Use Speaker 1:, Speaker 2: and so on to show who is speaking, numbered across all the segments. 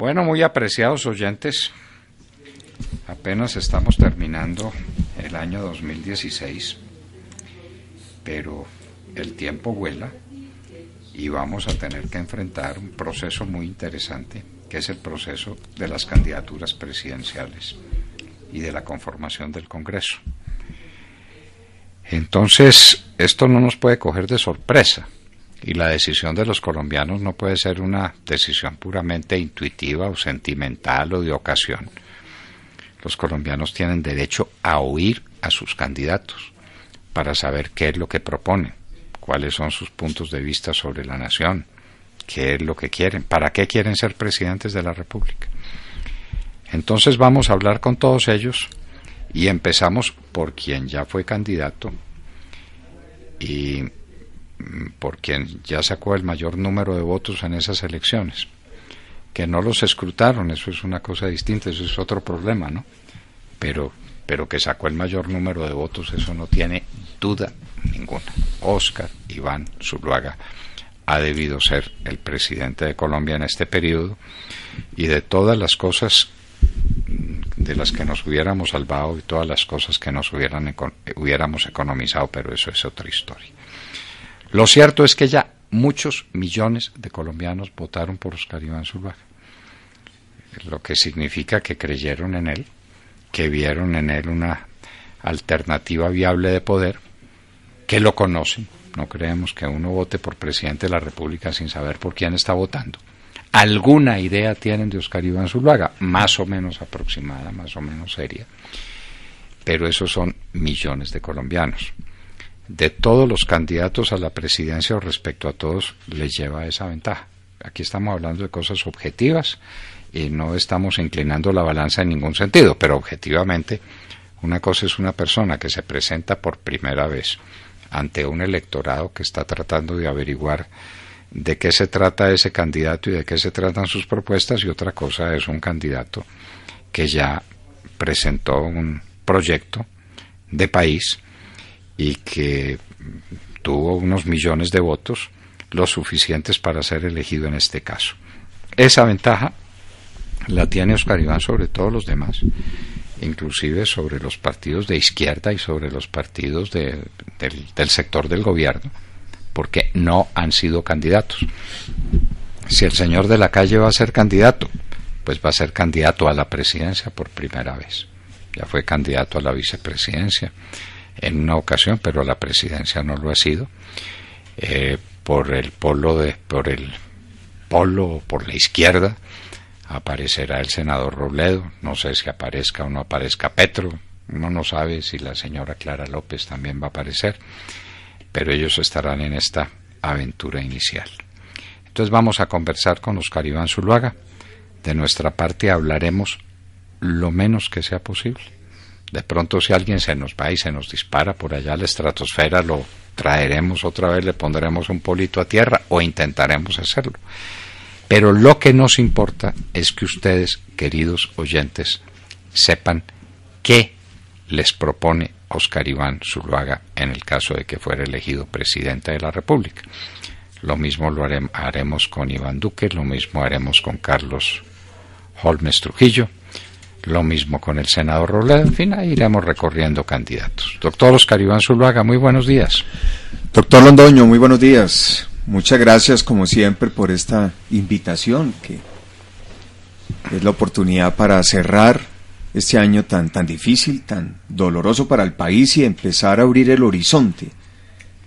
Speaker 1: Bueno, muy apreciados oyentes, apenas estamos terminando el año 2016, pero el tiempo vuela y vamos a tener que enfrentar un proceso muy interesante, que es el proceso de las candidaturas presidenciales y de la conformación del Congreso. Entonces, esto no nos puede coger de sorpresa y la decisión de los colombianos no puede ser una decisión puramente intuitiva o sentimental o de ocasión. Los colombianos tienen derecho a oír a sus candidatos para saber qué es lo que proponen, cuáles son sus puntos de vista sobre la nación, qué es lo que quieren, para qué quieren ser presidentes de la República. Entonces vamos a hablar con todos ellos y empezamos por quien ya fue candidato y por quien ya sacó el mayor número de votos en esas elecciones. Que no los escrutaron, eso es una cosa distinta, eso es otro problema, ¿no? Pero, pero que sacó el mayor número de votos, eso no tiene duda ninguna. Oscar Iván Zuluaga ha debido ser el presidente de Colombia en este periodo y de todas las cosas de las que nos hubiéramos salvado y todas las cosas que nos hubieran, hubiéramos economizado, pero eso es otra historia. Lo cierto es que ya muchos millones de colombianos votaron por Oscar Iván Zuluaga, lo que significa que creyeron en él, que vieron en él una alternativa viable de poder, que lo conocen. No creemos que uno vote por presidente de la República sin saber por quién está votando. Alguna idea tienen de Oscar Iván Zuluaga, más o menos aproximada, más o menos seria, pero esos son millones de colombianos de todos los candidatos a la presidencia o respecto a todos les lleva esa ventaja. Aquí estamos hablando de cosas objetivas y no estamos inclinando la balanza en ningún sentido, pero objetivamente una cosa es una persona que se presenta por primera vez ante un electorado que está tratando de averiguar de qué se trata ese candidato y de qué se tratan sus propuestas y otra cosa es un candidato que ya presentó un proyecto de país y que tuvo unos millones de votos, los suficientes para ser elegido en este caso. Esa ventaja la tiene Oscar Iván sobre todos los demás, inclusive sobre los partidos de izquierda y sobre los partidos del sector del gobierno, porque no han sido candidatos. Si el señor de la calle va a ser candidato, pues va a ser candidato a la presidencia por primera vez. Ya fue candidato a la vicepresidencia en una ocasión, pero la presidencia no lo ha sido, eh, por el polo de, por el polo por la izquierda aparecerá el senador Robledo, no sé si aparezca o no aparezca Petro, ...no no sabe si la señora Clara López también va a aparecer, pero ellos estarán en esta aventura inicial. Entonces vamos a conversar con Oscar Iván Zuluaga. De nuestra parte hablaremos lo menos que sea posible de pronto si alguien se nos va y se nos dispara por allá a la estratosfera, lo traeremos otra vez, le pondremos un polito a tierra o intentaremos hacerlo. Pero lo que nos importa es que ustedes, queridos oyentes, sepan qué les propone Oscar Iván Zuluaga en el caso de que fuera elegido presidente de la República. Lo mismo lo haremos con Iván Duque, lo mismo haremos con Carlos Holmes Trujillo, lo mismo con el senador Robledo. En fin, ahí iremos
Speaker 2: recorriendo candidatos. Doctor Oscar Iván Zuluaga, muy buenos días. Doctor Londoño, muy buenos días. Muchas gracias, como siempre, por esta invitación, que es la oportunidad para cerrar este año tan, tan difícil, tan doloroso para el país y empezar a abrir el horizonte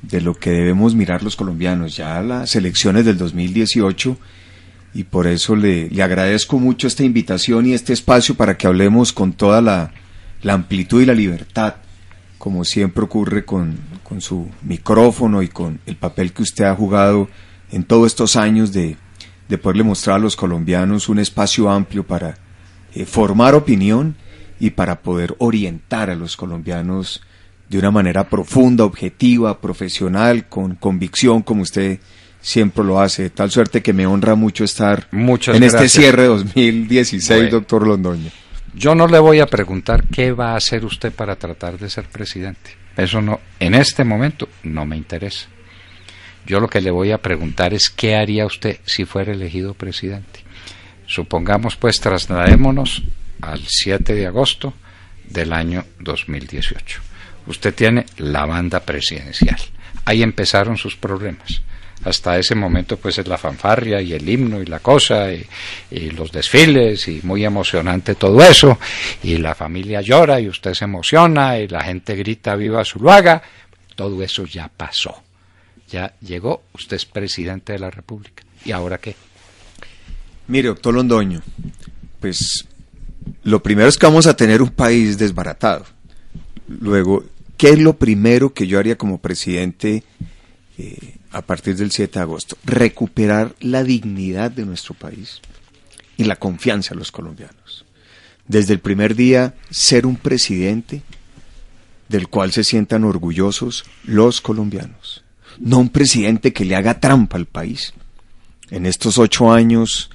Speaker 2: de lo que debemos mirar los colombianos. Ya las elecciones del 2018 y por eso le, agradezco mucho esta invitación y este espacio para que hablemos con toda la, amplitud y la libertad, como siempre ocurre con, su micrófono y con el papel que usted ha jugado en todos estos años de, poderle mostrar a los colombianos un espacio amplio para eh, formar opinión y para poder orientar a los colombianos de una manera profunda, objetiva, profesional, con convicción, como usted siempre lo hace. Tal suerte que me honra mucho estar en este cierre
Speaker 1: 2016, doctor Londoño. Yo no le voy a preguntar qué va a hacer usted para tratar de ser presidente. Eso no, en este momento no me interesa. Yo lo que le voy a preguntar es qué haría usted si fuera elegido presidente. Supongamos pues trasladémonos al 7 de agosto del año 2018. Usted tiene la banda presidencial. Ahí empezaron sus problemas hasta ese momento pues es la fanfarria y el himno y la cosa y, los desfiles y muy emocionante todo eso y la familia llora y usted se emociona y la gente grita viva Zuluaga todo eso ya pasó ya llegó usted es presidente de la República y ahora qué
Speaker 2: mire doctor Londoño pues lo primero es que vamos a tener un país desbaratado luego qué es lo primero que yo haría como presidente eh, a partir del 7 de agosto, recuperar la dignidad de nuestro país y la confianza de los colombianos. Desde el primer día, ser un presidente del cual se sientan orgullosos los colombianos. No un presidente que le haga trampa al país. En estos ocho años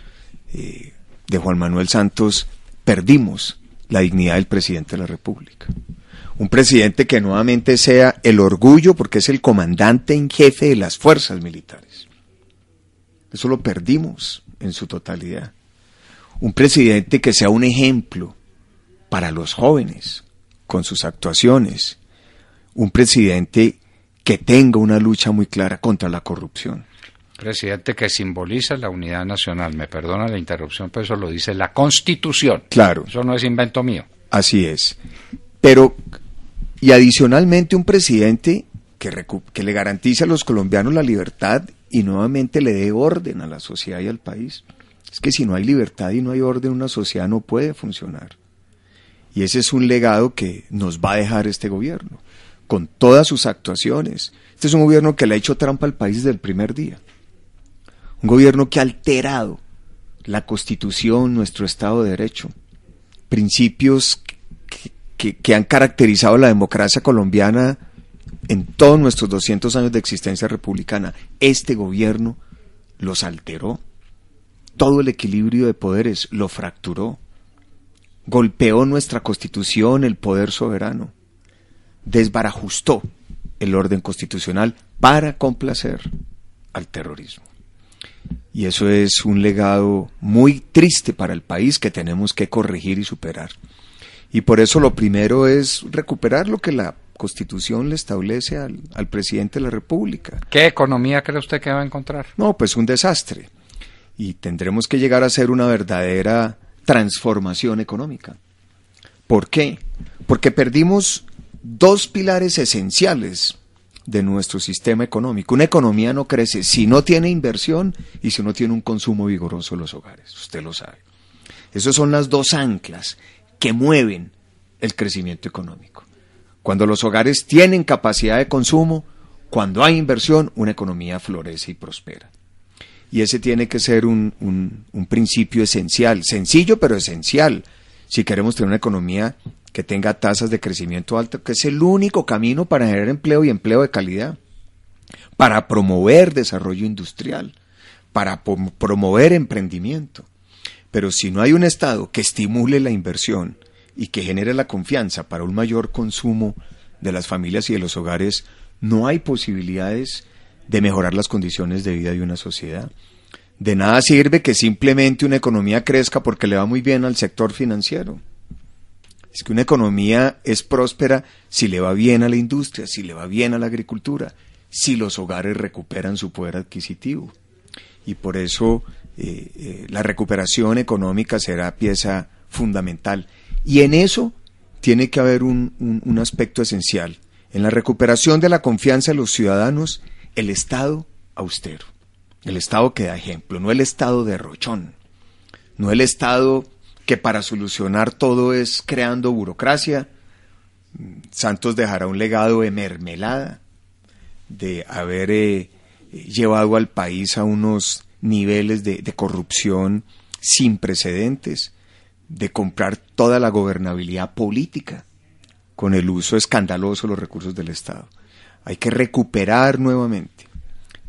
Speaker 2: eh, de Juan Manuel Santos perdimos la dignidad del presidente de la República un presidente que nuevamente sea el orgullo porque es el comandante en jefe de las fuerzas militares. Eso lo perdimos en su totalidad. Un presidente que sea un ejemplo para los jóvenes con sus actuaciones. Un presidente que tenga una lucha muy clara contra la corrupción. Presidente
Speaker 1: que simboliza la unidad nacional. Me perdona la interrupción, pero eso lo dice la Constitución. Claro. Eso no es invento mío.
Speaker 2: Así es. Pero, y adicionalmente un presidente que, que le garantice a los colombianos la libertad y nuevamente le dé orden a la sociedad y al país. Es que si no hay libertad y no hay orden, una sociedad no puede funcionar. Y ese es un legado que nos va a dejar este gobierno, con todas sus actuaciones. Este es un gobierno que le ha hecho trampa al país desde el primer día. Un gobierno que ha alterado la constitución, nuestro Estado de Derecho, principios que, han caracterizado la democracia colombiana en todos nuestros 200 años de existencia republicana. Este gobierno los alteró. Todo el equilibrio de poderes lo fracturó. Golpeó nuestra constitución, el poder soberano. Desbarajustó el orden constitucional para complacer al terrorismo. Y eso es un legado muy triste para el país que tenemos que corregir y superar. Y por eso lo primero es recuperar lo que la Constitución le establece al, presidente de la República. ¿Qué economía
Speaker 1: cree usted que va a encontrar?
Speaker 2: No, pues un desastre. Y tendremos que llegar a ser una verdadera transformación económica. ¿Por qué? Porque perdimos dos pilares esenciales de nuestro sistema económico. Una economía no crece si no tiene inversión y si no tiene un consumo vigoroso en los hogares. Usted lo sabe. Esas son las dos anclas que mueven el crecimiento económico. Cuando los hogares tienen capacidad de consumo, cuando hay inversión, una economía florece y prospera. Y ese tiene que ser un, principio esencial, sencillo pero esencial, si queremos tener una economía que tenga tasas de crecimiento alto, que es el único camino para generar empleo y empleo de calidad, para promover desarrollo industrial, para promover emprendimiento. Pero si no hay un Estado que estimule la inversión y que genere la confianza para un mayor consumo de las familias y de los hogares, no hay posibilidades de mejorar las condiciones de vida de una sociedad. De nada sirve que simplemente una economía crezca porque le va muy bien al sector financiero. Es que una economía es próspera si le va bien a la industria, si le va bien a la agricultura, si los hogares recuperan su poder adquisitivo. Y por eso eh, eh, la recuperación económica será pieza fundamental. Y en eso tiene que haber un, aspecto esencial. En la recuperación de la confianza de los ciudadanos, el Estado austero, el Estado que da ejemplo, no el Estado rochón. no el Estado que para solucionar todo es creando burocracia. Santos dejará un legado de mermelada, de haber eh, llevado al país a unos niveles de, corrupción sin precedentes, de comprar toda la gobernabilidad política con el uso escandaloso de los recursos del Estado. Hay que recuperar nuevamente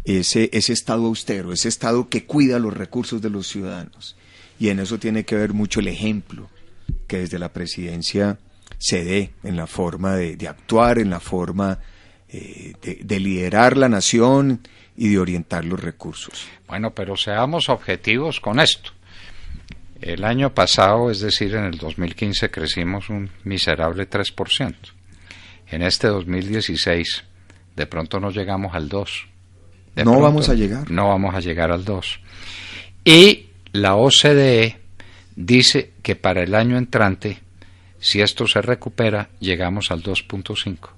Speaker 2: ese, Estado austero, ese Estado que cuida los recursos de los ciudadanos. Y en eso tiene que ver mucho el ejemplo que desde la presidencia se dé en la forma de, actuar, en la forma eh, de, de liderar la nación y de orientar los recursos. Bueno, pero
Speaker 1: seamos objetivos con esto. El año pasado, es decir, en el 2015, crecimos un miserable 3%. En este 2016, de pronto no llegamos al 2.
Speaker 2: no vamos a llegar.
Speaker 1: No vamos a llegar al 2. Y la OCDE dice que para el año entrante, si esto se recupera, llegamos al
Speaker 2: 2.5.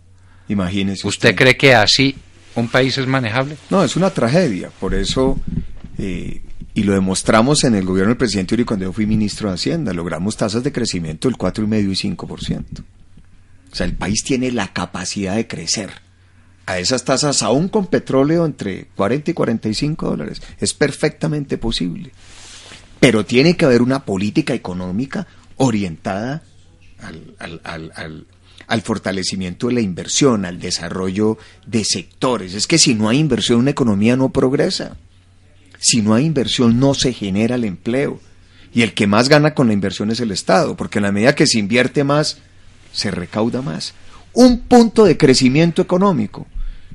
Speaker 2: Imagínese. ¿Usted, ¿Usted cree que así un país es manejable. No, es una tragedia. Por eso, eh, y lo demostramos en el gobierno del presidente Uri cuando yo fui ministro de Hacienda, logramos tasas de crecimiento del 4,5 y 5%. O sea, el país tiene la capacidad de crecer. A esas tasas, aún con petróleo entre 40 y 45 dólares, es perfectamente posible. Pero tiene que haber una política económica orientada al al fortalecimiento de la inversión, al desarrollo de sectores. Es que si no hay inversión, una economía no progresa. Si no hay inversión, no se genera el empleo. Y el que más gana con la inversión es el Estado, porque en la medida que se invierte más, se recauda más. Un punto de crecimiento económico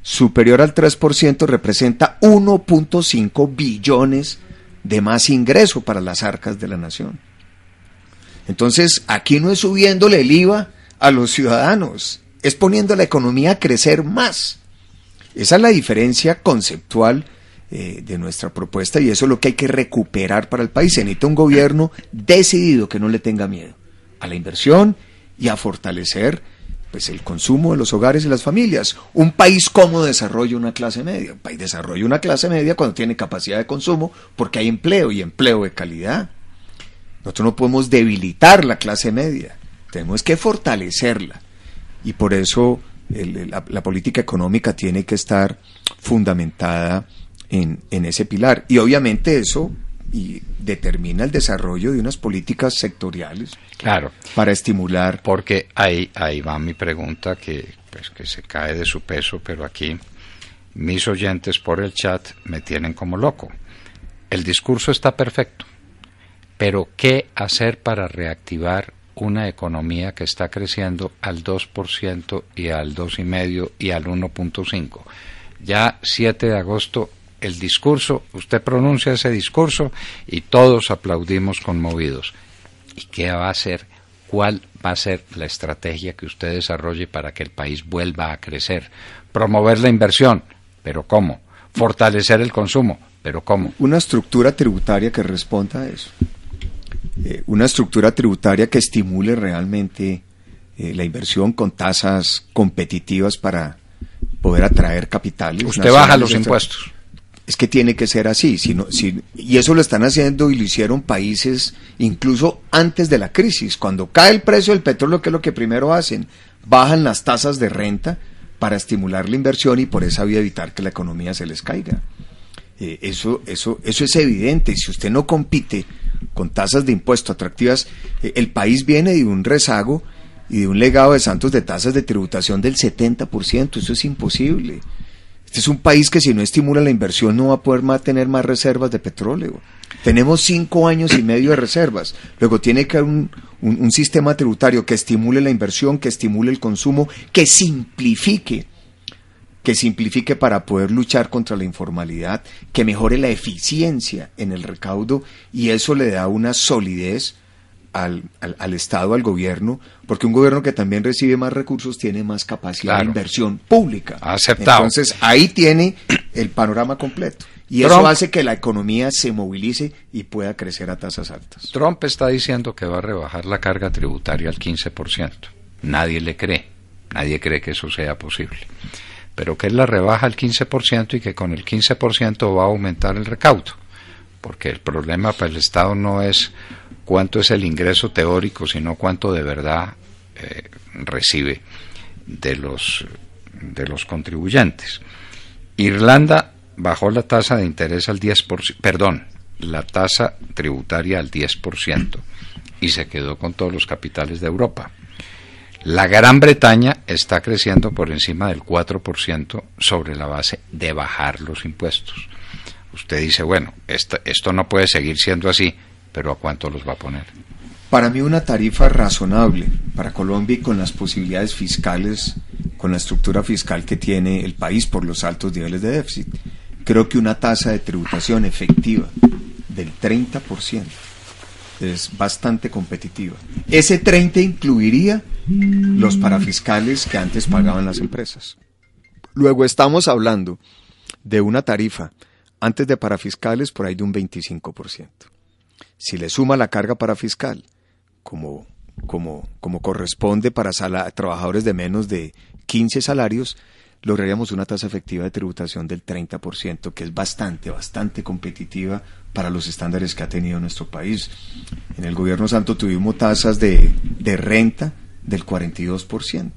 Speaker 2: superior al 3% representa 1.5 billones de más ingreso para las arcas de la nación. Entonces, aquí no es subiéndole el IVA a los ciudadanos, es poniendo la economía a crecer más. Esa es la diferencia conceptual eh, de nuestra propuesta y eso es lo que hay que recuperar para el país. Se necesita un gobierno decidido que no le tenga miedo a la inversión y a fortalecer pues el consumo de los hogares y las familias. Un país como desarrolla una clase media. Un país desarrolla una clase media cuando tiene capacidad de consumo porque hay empleo y empleo de calidad. Nosotros no podemos debilitar la clase media. Tenemos que fortalecerla. Y por eso la, política económica tiene que estar fundamentada en, ese pilar. Y obviamente eso y determina el desarrollo de unas políticas sectoriales claro para estimular porque ahí ahí va mi
Speaker 1: pregunta que pues, que se cae de su peso pero aquí mis oyentes por el chat me tienen como loco el discurso está perfecto pero qué hacer para reactivar una economía que está creciendo al 2% y al 2,5% y al 1.5%. Ya 7 de agosto el discurso, usted pronuncia ese discurso y todos aplaudimos conmovidos. ¿Y qué va a ser? ¿Cuál va a ser la estrategia que usted desarrolle para que el país vuelva a crecer? Promover la inversión, pero ¿cómo? Fortalecer
Speaker 2: el consumo, pero ¿cómo? Una estructura tributaria que responda a eso. Eh, una estructura tributaria que estimule realmente eh, la inversión con tasas competitivas para poder atraer capital. Usted baja los impuestos. Es que tiene que ser así, y eso lo están haciendo y lo hicieron países incluso antes de la crisis. Cuando cae el precio del petróleo, que es lo que primero hacen? Bajan las tasas de renta para estimular la inversión y por esa vía evitar que la economía se les caiga. Eh, eso, eso, eso es evidente. Si usted no compite con tasas de impuesto atractivas, eh, el país viene de un rezago y de un legado de Santos de tasas de tributación del 70%. Eso es imposible. Este es un país que si no estimula la inversión no va a poder tener más reservas de petróleo. Tenemos cinco años y medio de reservas. Luego tiene que haber un, un sistema tributario que estimule la inversión, que estimule el consumo, que simplifique que simplifique para poder luchar contra la informalidad, que mejore la eficiencia en el recaudo y eso le da una solidez al, Estado, al gobierno, porque un gobierno que también recibe más recursos tiene más capacidad de inversión pública. Aceptado. Entonces ahí tiene el panorama completo. Y eso hace que la economía se movilice y pueda crecer a tasas altas. Trump
Speaker 1: está diciendo que va a rebajar la carga tributaria al 15%. Nadie le cree. Nadie cree que eso sea posible pero que él la rebaja al 15% y que con el 15% va a aumentar el recaudo, porque el problema para pues, el Estado no es cuánto es el ingreso teórico, sino cuánto de verdad eh, recibe de los, de los contribuyentes. Irlanda bajó la tasa de interés al 10%, perdón, la tasa tributaria al 10% y se quedó con todos los capitales de Europa. La Gran Bretaña está creciendo por encima del 4% sobre la base de bajar los impuestos. Usted dice, bueno, esto, esto no puede seguir siendo así, pero ¿a cuánto los va a
Speaker 2: poner? Para mí una tarifa razonable para Colombia y con las posibilidades fiscales, con la estructura fiscal que tiene el país por los altos niveles de déficit. Creo que una tasa de tributación efectiva del 30% es bastante competitiva. Ese 30 incluiría los parafiscales que antes pagaban las empresas. Luego estamos hablando de una tarifa antes de parafiscales por ahí de un 25%. Si le suma la carga parafiscal, como, como, como corresponde para sala, trabajadores de menos de 15 salarios, lograríamos una tasa efectiva de tributación del 30%, que es bastante, bastante competitiva para los estándares que ha tenido nuestro país. En el gobierno santo tuvimos tasas de renta del 42%.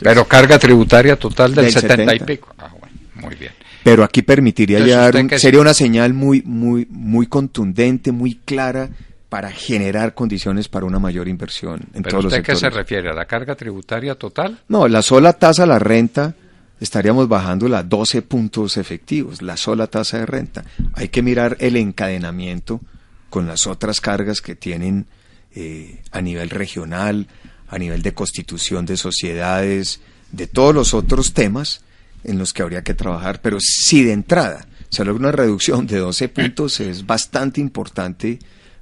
Speaker 2: Pero carga tributaria total del, 70. y
Speaker 1: pico. Ah, muy bien.
Speaker 2: Pero aquí permitiría llegar, sería una señal muy, muy, muy contundente, muy clara para generar condiciones para una mayor inversión en ¿Pero todos usted los sectores. qué se
Speaker 1: refiere? ¿A la carga tributaria
Speaker 2: total? No, la sola tasa la renta estaríamos bajando a 12 puntos efectivos, la sola tasa de renta. Hay que mirar el encadenamiento con las otras cargas que tienen eh, a nivel regional, a nivel de constitución de sociedades, de todos los otros temas en los que habría que trabajar, pero si de entrada se una reducción de 12 puntos es bastante importante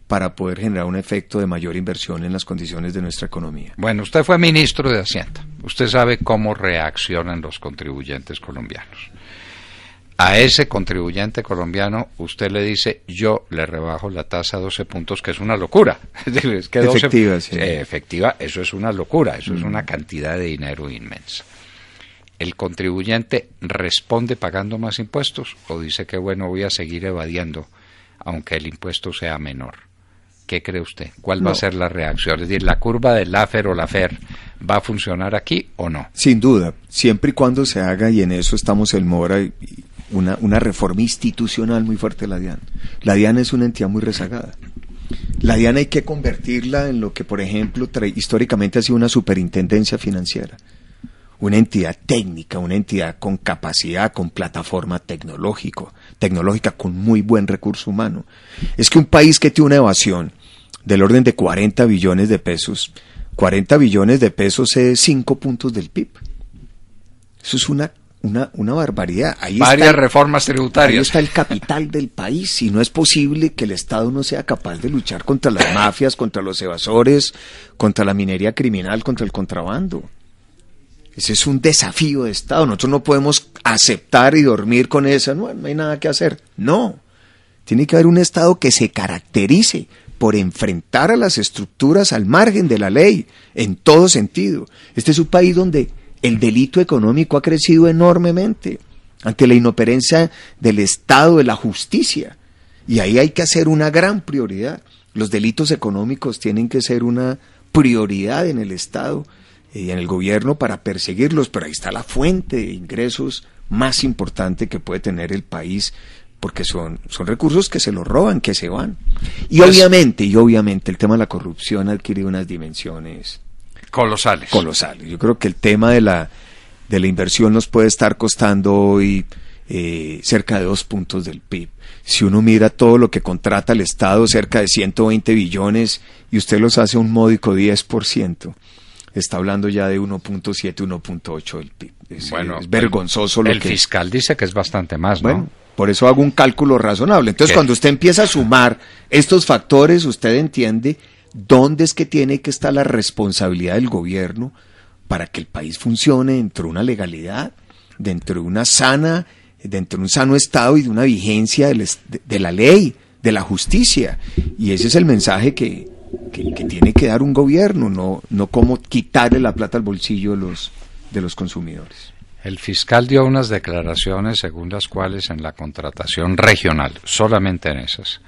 Speaker 2: para poder generar un efecto de mayor inversión en las condiciones de nuestra economía.
Speaker 1: Bueno, usted fue ministro de Hacienda. Usted sabe cómo reaccionan los contribuyentes colombianos. A ese contribuyente colombiano usted le dice, yo le rebajo la tasa a 12 puntos, que es una locura. efectiva, eh, efectiva, eso es una locura, eso es mm. una cantidad de dinero inmensa. ¿El contribuyente responde pagando más impuestos o dice que, bueno, voy a seguir evadiendo, aunque el impuesto sea menor? ¿Qué cree usted? ¿Cuál va a ser la reacción? Es decir, ¿la curva del AFER o la FER va a funcionar aquí o no?
Speaker 2: Sin duda, siempre y cuando se haga, y en eso estamos el Mora y una, una reforma institucional muy fuerte la DIAN. La DIAN es una entidad muy rezagada. La DIAN hay que convertirla en lo que, por ejemplo, históricamente ha sido una superintendencia financiera. Una entidad técnica, una entidad con capacidad, con plataforma tecnológico, tecnológica, con muy buen recurso humano. Es que un país que tiene una evasión del orden de 40 billones de pesos, 40 billones de pesos es 5 puntos del PIB. Eso es una una, barbaridad. Ahí Varias reformas tributarias. Ahí está el capital del país y no es posible que el Estado no sea capaz de luchar contra las mafias, contra los evasores, contra la minería criminal, contra el contrabando. Ese es un desafío de Estado. Nosotros no podemos aceptar y dormir con eso. no hay nada que hacer. No. Tiene que haber un Estado que se caracterice por enfrentar a las estructuras al margen de la ley, en todo sentido. Este es un país donde el delito económico ha crecido enormemente ante la inoperencia del Estado, de la justicia. Y ahí hay que hacer una gran prioridad. Los delitos económicos tienen que ser una prioridad en el Estado y en el gobierno para perseguirlos, pero ahí está la fuente de ingresos más importante que puede tener el país porque son, son recursos que se los roban, que se van. Y pues obviamente, y obviamente el tema de la corrupción ha adquirido unas dimensiones colosales. Colosales. Yo creo que el tema de la, de la inversión nos puede estar costando hoy eh, cerca de dos puntos del PIB. Si uno mira todo lo que contrata el Estado, cerca de 120 billones, y usted los hace un módico 10%, está hablando ya de 1.7, 1.8 del PIB. Es, vergonzoso lo el que... El fiscal dice que es bastante más, ¿no? Bueno, por eso hago un cálculo razonable. Entonces, cuando usted empieza a sumar estos factores, usted entiende dónde es que tiene que estar la responsabilidad del gobierno para que el país funcione dentro de una legalidad, dentro de una sana, dentro de un sano estado y de una vigencia de la ley, de la justicia. Y ese es el mensaje que, tiene que dar un gobierno, no, no como quitarle la plata al bolsillo de los, de los consumidores.
Speaker 1: El fiscal dio unas declaraciones según las cuales en la contratación regional, solamente en esas,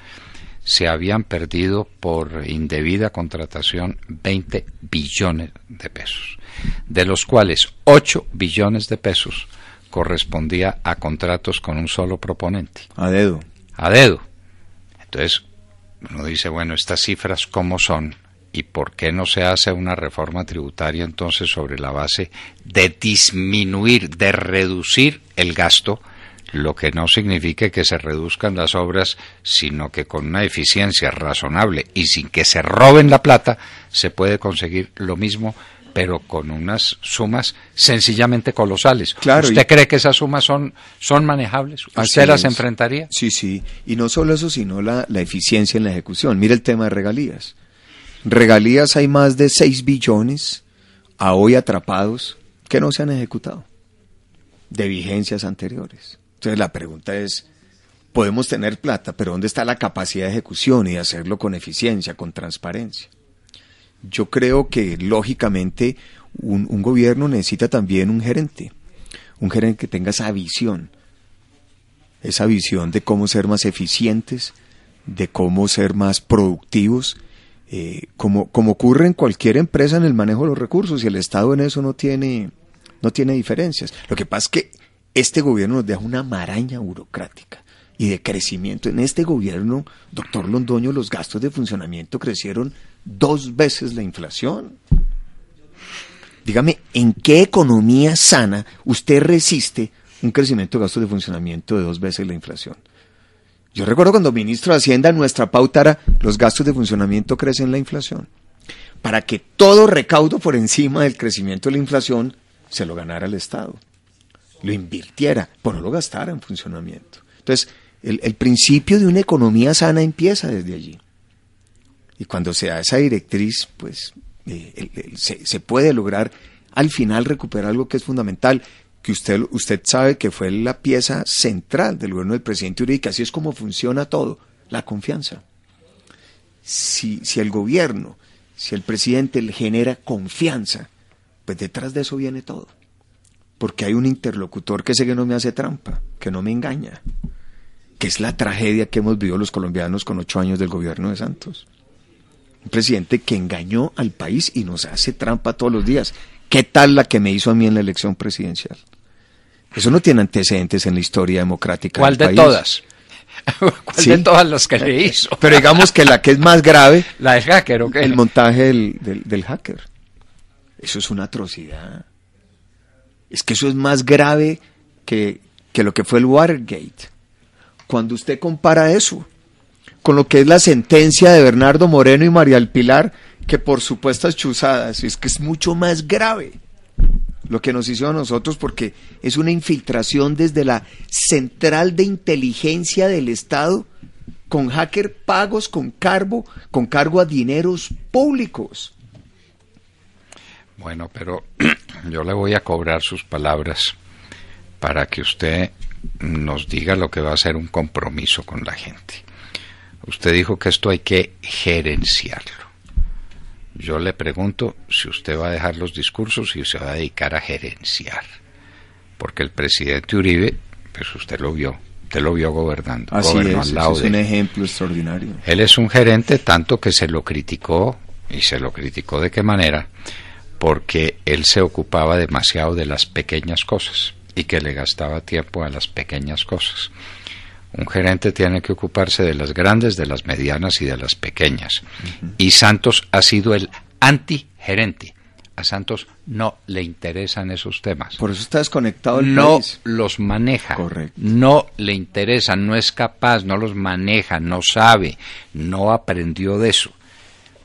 Speaker 1: se habían perdido por indebida contratación 20 billones de pesos, de los cuales 8 billones de pesos correspondía a contratos con un solo proponente. A dedo. A dedo. Entonces, uno dice, bueno, estas cifras cómo son y por qué no se hace una reforma tributaria entonces sobre la base de disminuir, de reducir el gasto lo que no significa que se reduzcan las obras, sino que con una eficiencia razonable y sin que se roben la plata, se puede conseguir lo mismo pero con unas
Speaker 2: sumas sencillamente colosales. Claro, ¿Usted cree
Speaker 1: que esas sumas son, son manejables? ¿Usted las enfrentaría?
Speaker 2: Sí, sí. Y no solo eso, sino la, eficiencia en la ejecución. Mire el tema de regalías. Regalías hay más de 6 billones a hoy atrapados que no se han ejecutado de vigencias anteriores. Entonces la pregunta es, podemos tener plata, pero ¿dónde está la capacidad de ejecución y hacerlo con eficiencia, con transparencia? Yo creo que lógicamente un, gobierno necesita también un gerente, un gerente que tenga esa visión, esa visión de cómo ser más eficientes, de cómo ser más productivos, eh, como, como ocurre en cualquier empresa en el manejo de los recursos y el Estado en eso no tiene, no tiene diferencias. Lo que pasa es que este gobierno nos deja una maraña burocrática y de crecimiento. En este gobierno, doctor Londoño, los gastos de funcionamiento crecieron dos veces la inflación. Dígame, ¿en qué economía sana usted resiste un crecimiento de gastos de funcionamiento de dos veces la inflación? Yo recuerdo cuando ministro de Hacienda nuestra pauta era los gastos de funcionamiento crecen la inflación. Para que todo recaudo por encima del crecimiento de la inflación se lo ganara el Estado lo invirtiera, pero no lo gastara en funcionamiento. Entonces, el, principio de una economía sana empieza desde allí. Y cuando se da esa directriz, pues eh, se, puede lograr al final recuperar algo que es fundamental, que usted, usted sabe que fue la pieza central del gobierno del presidente Uribe, que así es como funciona todo, la confianza. Si, si el gobierno, si el presidente le genera confianza, pues detrás de eso viene todo porque hay un interlocutor que sé que no me hace trampa, que no me engaña, que es la tragedia que hemos vivido los colombianos con ocho años del gobierno de Santos. Un presidente que engañó al país y nos hace trampa todos los días. ¿Qué tal la que me hizo a mí en la elección presidencial? Eso no tiene antecedentes en la historia democrática ¿Cuál de todas? ¿Cuál de todas las que le eh, hizo? Eh, pero digamos que la que es más grave... ¿La del hacker o El montaje del hacker. Eso es una atrocidad. Es que eso es más grave que, lo que fue el Watergate. Cuando usted compara eso con lo que es la sentencia de Bernardo Moreno y María del Pilar, que por supuestas chuzadas, es que es mucho más grave lo que nos hizo a nosotros porque es una infiltración desde la central de inteligencia del Estado con hacker pagos con cargo, con cargo a dineros públicos.
Speaker 1: Bueno, pero yo le voy a cobrar sus palabras para que usted nos diga lo que va a ser un compromiso con la gente. Usted dijo que esto hay que gerenciarlo. Yo le pregunto si usted va a dejar los discursos y se va a dedicar a gerenciar. Porque el presidente Uribe, pues usted lo vio, usted lo vio gobernando. Así es, es un
Speaker 2: ejemplo extraordinario.
Speaker 1: Él es un gerente tanto que se lo criticó y se lo criticó de qué manera porque él se ocupaba demasiado de las pequeñas cosas y que le gastaba tiempo a las pequeñas cosas. Un gerente tiene que ocuparse de las grandes, de las medianas y de las pequeñas. Y Santos ha sido el anti-gerente. A Santos no le interesan esos temas. Por eso está desconectado el No los maneja. Correcto. No le interesa, no es capaz, no los maneja, no sabe, no aprendió de eso.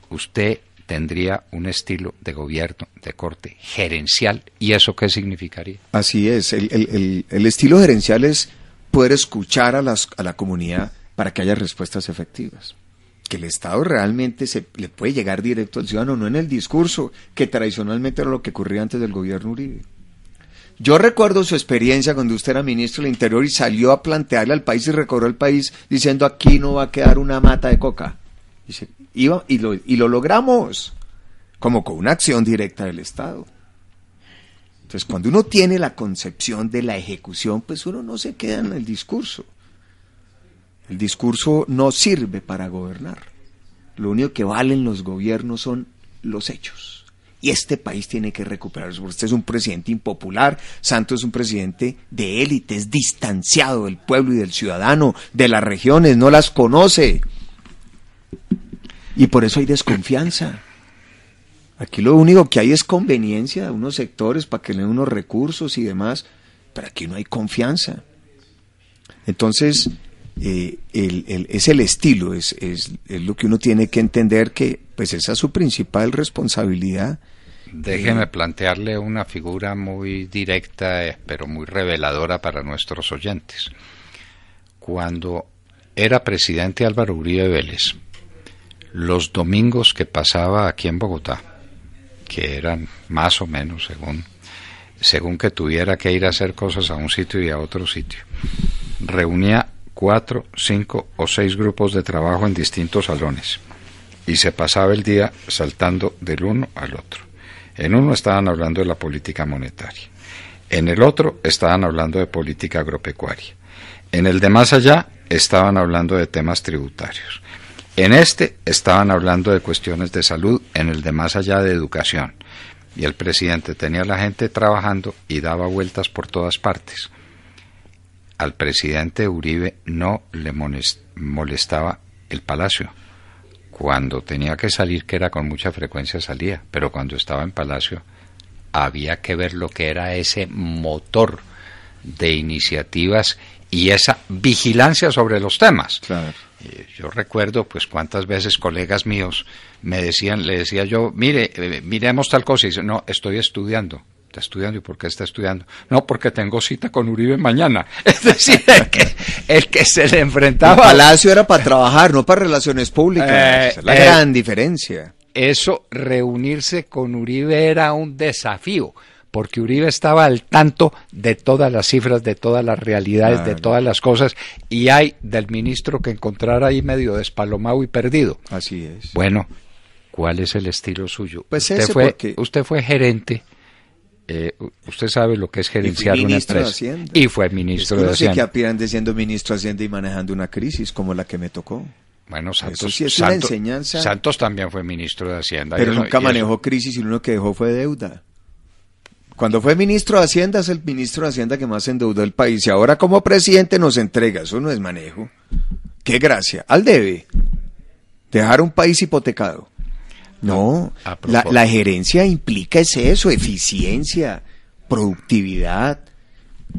Speaker 1: Usted tendría un estilo de gobierno de corte gerencial.
Speaker 2: ¿Y eso qué significaría? Así es, el, estilo gerencial es poder escuchar a, la comunidad para que haya respuestas efectivas que el Estado realmente se le puede llegar directo al ciudadano, no en el discurso, que tradicionalmente era lo que ocurría antes del gobierno Uribe. Yo recuerdo su experiencia cuando usted era ministro del Interior y salió a plantearle al país y recorrió el país diciendo aquí no va a quedar una mata de coca. Dice, y, lo, y lo logramos, como con una acción directa del Estado. Entonces, cuando uno tiene la concepción de la ejecución, pues uno no se queda en el discurso. El discurso no sirve para gobernar. Lo único que valen los gobiernos son los hechos. Y este país tiene que recuperarse. Usted es un presidente impopular, Santos es un presidente de élite, es distanciado del pueblo y del ciudadano, de las regiones, no las conoce. Y por eso hay desconfianza. Aquí lo único que hay es conveniencia de unos sectores para que le den unos recursos y demás, pero aquí no hay confianza. Entonces, eh, es el estilo, es, es, lo que uno tiene que entender que pues esa es su principal responsabilidad.
Speaker 1: Déjeme plantearle una figura muy directa, eh, pero muy reveladora para nuestros oyentes. Cuando era presidente Álvaro Uribe Vélez, los domingos que pasaba aquí en Bogotá, que eran más o menos según según que tuviera que ir a hacer cosas a un sitio y a otro sitio. Reunía cuatro, cinco o seis grupos de trabajo en distintos salones y se pasaba el día saltando del uno al otro. En uno estaban hablando de la política monetaria, en el otro estaban hablando de política agropecuaria, en el de más allá estaban hablando de temas tributarios, en este estaban hablando de cuestiones de salud, en el de más allá de educación. Y el presidente tenía la gente trabajando y daba vueltas por todas partes. Al presidente Uribe no le molestaba el palacio. Cuando tenía que salir, que era con mucha frecuencia salía, pero cuando estaba en palacio había que ver lo que era ese motor de iniciativas y esa vigilancia sobre los temas. Claro. Eh, yo recuerdo, pues, cuántas veces colegas míos me decían, le decía yo, mire, eh, miremos tal cosa. Y dice, no, estoy estudiando. Está estudiando. ¿Y por qué está estudiando? No, porque tengo cita con Uribe mañana. Es decir, el que, el que se le enfrentaba. El palacio era
Speaker 2: para trabajar, no para relaciones públicas. Eh, la gran diferencia.
Speaker 1: Eso, reunirse con Uribe era un desafío porque Uribe estaba al tanto de todas las cifras, de todas las realidades, de todas las cosas, y hay del ministro que encontrar ahí medio despalomado y perdido. Así es. Bueno, ¿cuál es el estilo suyo? Pues usted, fue, usted fue gerente. Eh, usted sabe lo que es gerenciar una empresa. Y fue ministro es que de Hacienda. que
Speaker 2: apiran siendo ministro de Hacienda y manejando una crisis como la que me tocó. Bueno, Santos, también fue ministro de Hacienda. Pero nunca manejó crisis y lo único que dejó fue deuda. Cuando fue ministro de Hacienda, es el ministro de Hacienda que más endeudó el país. Y ahora, como presidente, nos entrega. Eso no es manejo. Qué gracia. Al debe. Dejar un país hipotecado. No, la, gerencia implica eso, eficiencia, productividad,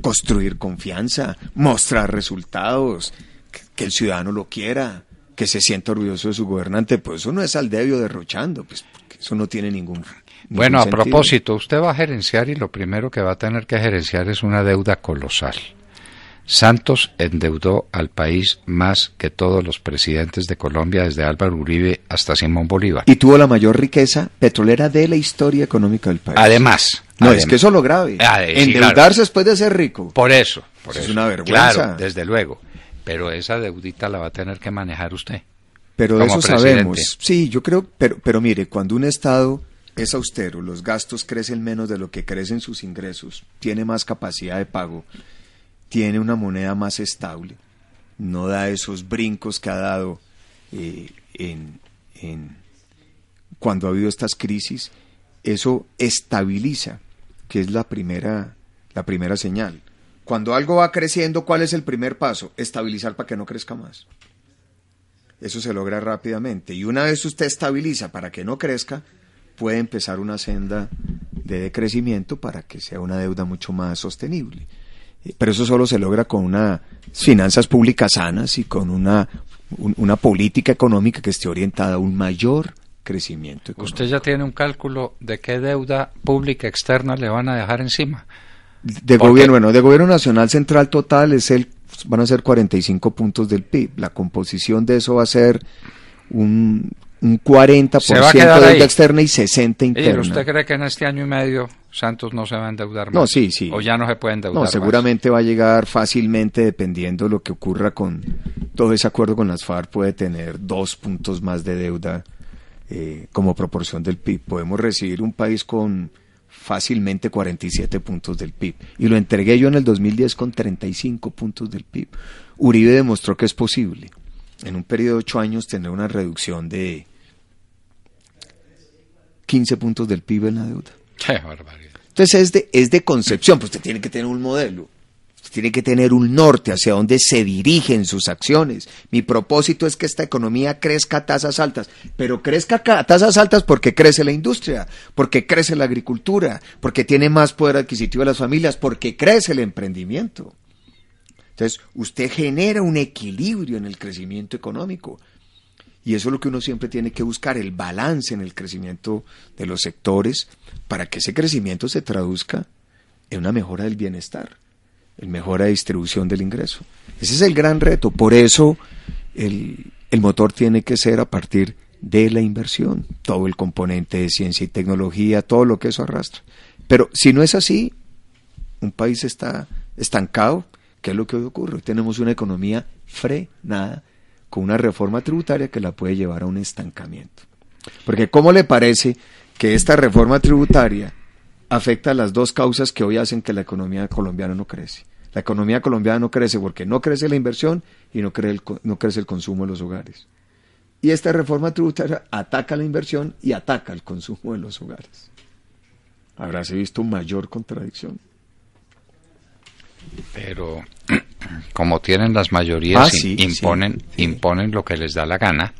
Speaker 2: construir confianza, mostrar resultados, que, el ciudadano lo quiera, que se sienta orgulloso de su gobernante, pues eso no es al debio derrochando, pues eso no tiene ningún bueno, a propósito,
Speaker 1: usted va a gerenciar y lo primero que va a tener que gerenciar es una deuda colosal. Santos endeudó al país más que todos los presidentes de Colombia, desde Álvaro Uribe hasta Simón
Speaker 2: Bolívar. Y tuvo la mayor riqueza petrolera de la historia económica del país.
Speaker 1: Además.
Speaker 2: No, es que eso lo grave. Ah, Endeudarse después de ser rico. Por eso. Es una vergüenza. Claro,
Speaker 1: desde luego. Pero esa deudita la va a tener que manejar usted.
Speaker 2: Pero eso sabemos. Sí, yo creo, pero, pero mire, cuando un Estado es austero, los gastos crecen menos de lo que crecen sus ingresos, tiene más capacidad de pago, tiene una moneda más estable, no da esos brincos que ha dado eh, en, cuando ha habido estas crisis, eso estabiliza, que es la primera, la primera señal. Cuando algo va creciendo, ¿cuál es el primer paso? Estabilizar para que no crezca más. Eso se logra rápidamente. Y una vez usted estabiliza para que no crezca, puede empezar una senda de decrecimiento para que sea una deuda mucho más sostenible. Eh, pero eso solo se logra con unas finanzas públicas sanas y con una, una política económica que esté orientada a un mayor crecimiento económico.
Speaker 1: ¿Usted ya tiene un cálculo de qué deuda pública externa le van a dejar encima? De gobierno,
Speaker 2: bueno, de gobierno nacional central total es el, van a ser 45 puntos del PIB. La composición de eso va a ser un un 40% deuda externa y 60% interna. ¿Y usted
Speaker 1: cree que en este año y medio Santos no se va a endeudar
Speaker 2: más? No, sí, sí. ¿O ya no se puede endeudar No, seguramente va a llegar fácilmente, dependiendo lo que ocurra con todo ese acuerdo con las FARC, puede tener dos puntos más de deuda eh, como proporción del PIB. Podemos recibir un país con fácilmente 47 puntos del PIB. Y lo entregué yo en el 2010 con 35 puntos del PIB. Uribe demostró que es posible en un periodo de ocho años tener una reducción de 15 puntos del PIB en la deuda. Entonces es de, es de concepción, pues usted tiene que tener un modelo, tiene que tener un norte hacia donde se dirigen sus acciones. Mi propósito es que esta economía crezca a tasas altas, pero crezca a tasas altas porque crece la industria, porque crece la agricultura, porque tiene más poder adquisitivo de las familias, porque crece el emprendimiento. Entonces, usted genera un equilibrio en el crecimiento económico, y eso es lo que uno siempre tiene que buscar, el balance en el crecimiento de los sectores para que ese crecimiento se traduzca en una mejora del bienestar, en mejora de distribución del ingreso. Ese es el gran reto. Por eso el, motor tiene que ser a partir de la inversión, todo el componente de ciencia y tecnología, todo lo que eso arrastra. Pero si no es así, un país está estancado, ¿Qué es lo que hoy ocurre. tenemos una economía frenada con una reforma tributaria que la puede llevar a un estancamiento. Porque ¿cómo le parece que esta reforma tributaria afecta las dos causas que hoy hacen que la economía colombiana no crece? La economía colombiana no crece porque no crece la inversión y no, crece el, no crece el consumo de los hogares. Y esta reforma tributaria ataca la inversión y ataca el consumo de los hogares. Habráse visto mayor contradicción. Pero
Speaker 1: como tienen las mayorías, ah, imponen, imponen lo que les da la gana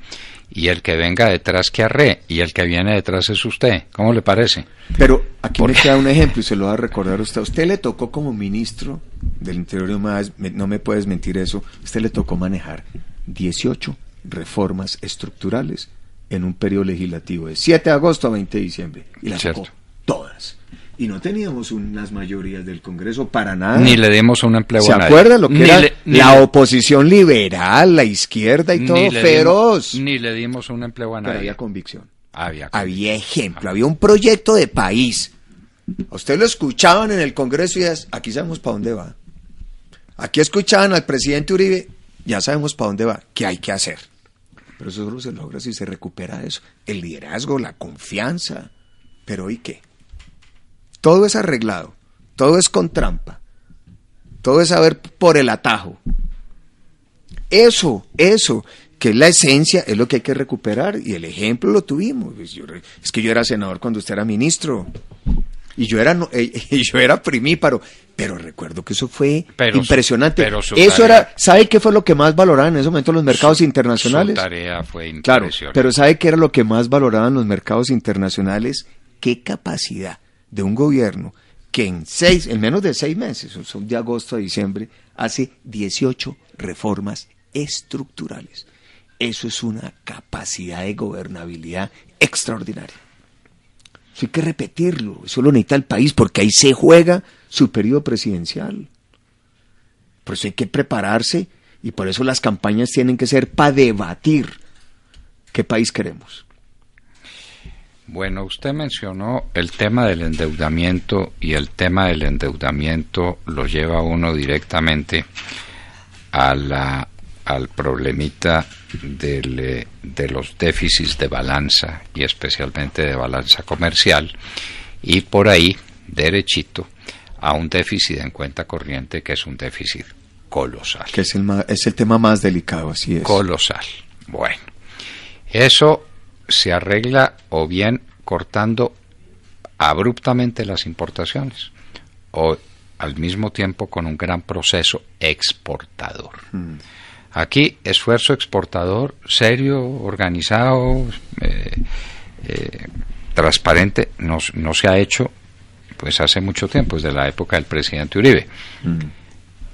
Speaker 1: y el que venga detrás que arre y el que viene detrás
Speaker 2: es usted. ¿Cómo le parece? Pero aquí me queda un ejemplo y se lo va a recordar usted. Usted le tocó como ministro del Interior, más, no me puedes mentir eso, usted le tocó manejar 18 reformas estructurales en un periodo legislativo de 7 de agosto a 20 de diciembre y las tocó todas y no teníamos unas mayorías del Congreso para nada. Ni le dimos un empleo a nadie? ¿Se acuerda lo que era la oposición liberal, la izquierda y todo feroz? ni le dimos un empleo a nadie. Pero había convicción. Había, había ejemplo, había. un proyecto de país. usted lo escuchaban en el Congreso y es, aquí sabemos para dónde va. Aquí escuchaban al presidente Uribe, ya sabemos para dónde va, qué hay que hacer. Pero eso solo se logra si se recupera eso. El liderazgo, la confianza. Pero ¿y qué? Todo es arreglado, todo es con trampa, todo es a ver por el atajo. Eso, eso, que es la esencia, es lo que hay que recuperar. Y el ejemplo lo tuvimos. Pues es que yo era senador cuando usted era ministro. Y yo era, eh, yo era primíparo. Pero recuerdo que eso fue impresionante. eso era, ¿sabe qué fue lo que más valoraban en ese momento los mercados internacionales? Su tarea fue impresionante. pero ¿sabe qué era lo que más valoraban los mercados internacionales? ¿Qué capacidad? de un gobierno que en seis, en menos de seis meses, son de agosto a diciembre, hace 18 reformas estructurales. Eso es una capacidad de gobernabilidad extraordinaria. Eso hay que repetirlo, eso lo necesita el país porque ahí se juega su periodo presidencial. Por eso hay que prepararse y por eso las campañas tienen que ser para debatir qué país queremos. Bueno, usted mencionó
Speaker 1: el tema del endeudamiento y el tema del endeudamiento lo lleva uno directamente a la, al problemita eh, de los déficits de balanza y especialmente de balanza comercial y por ahí derechito a un déficit en cuenta corriente que es un déficit colosal. Que
Speaker 2: es el, es el tema más delicado, así es. Colosal.
Speaker 1: Bueno, eso se arregla o bien cortando abruptamente las importaciones o al mismo tiempo con un gran proceso exportador. Hmm. Aquí esfuerzo exportador serio, organizado, eh, eh, transparente, no, se ha hecho pues hace mucho tiempo, desde la época del presidente Uribe. Hmm.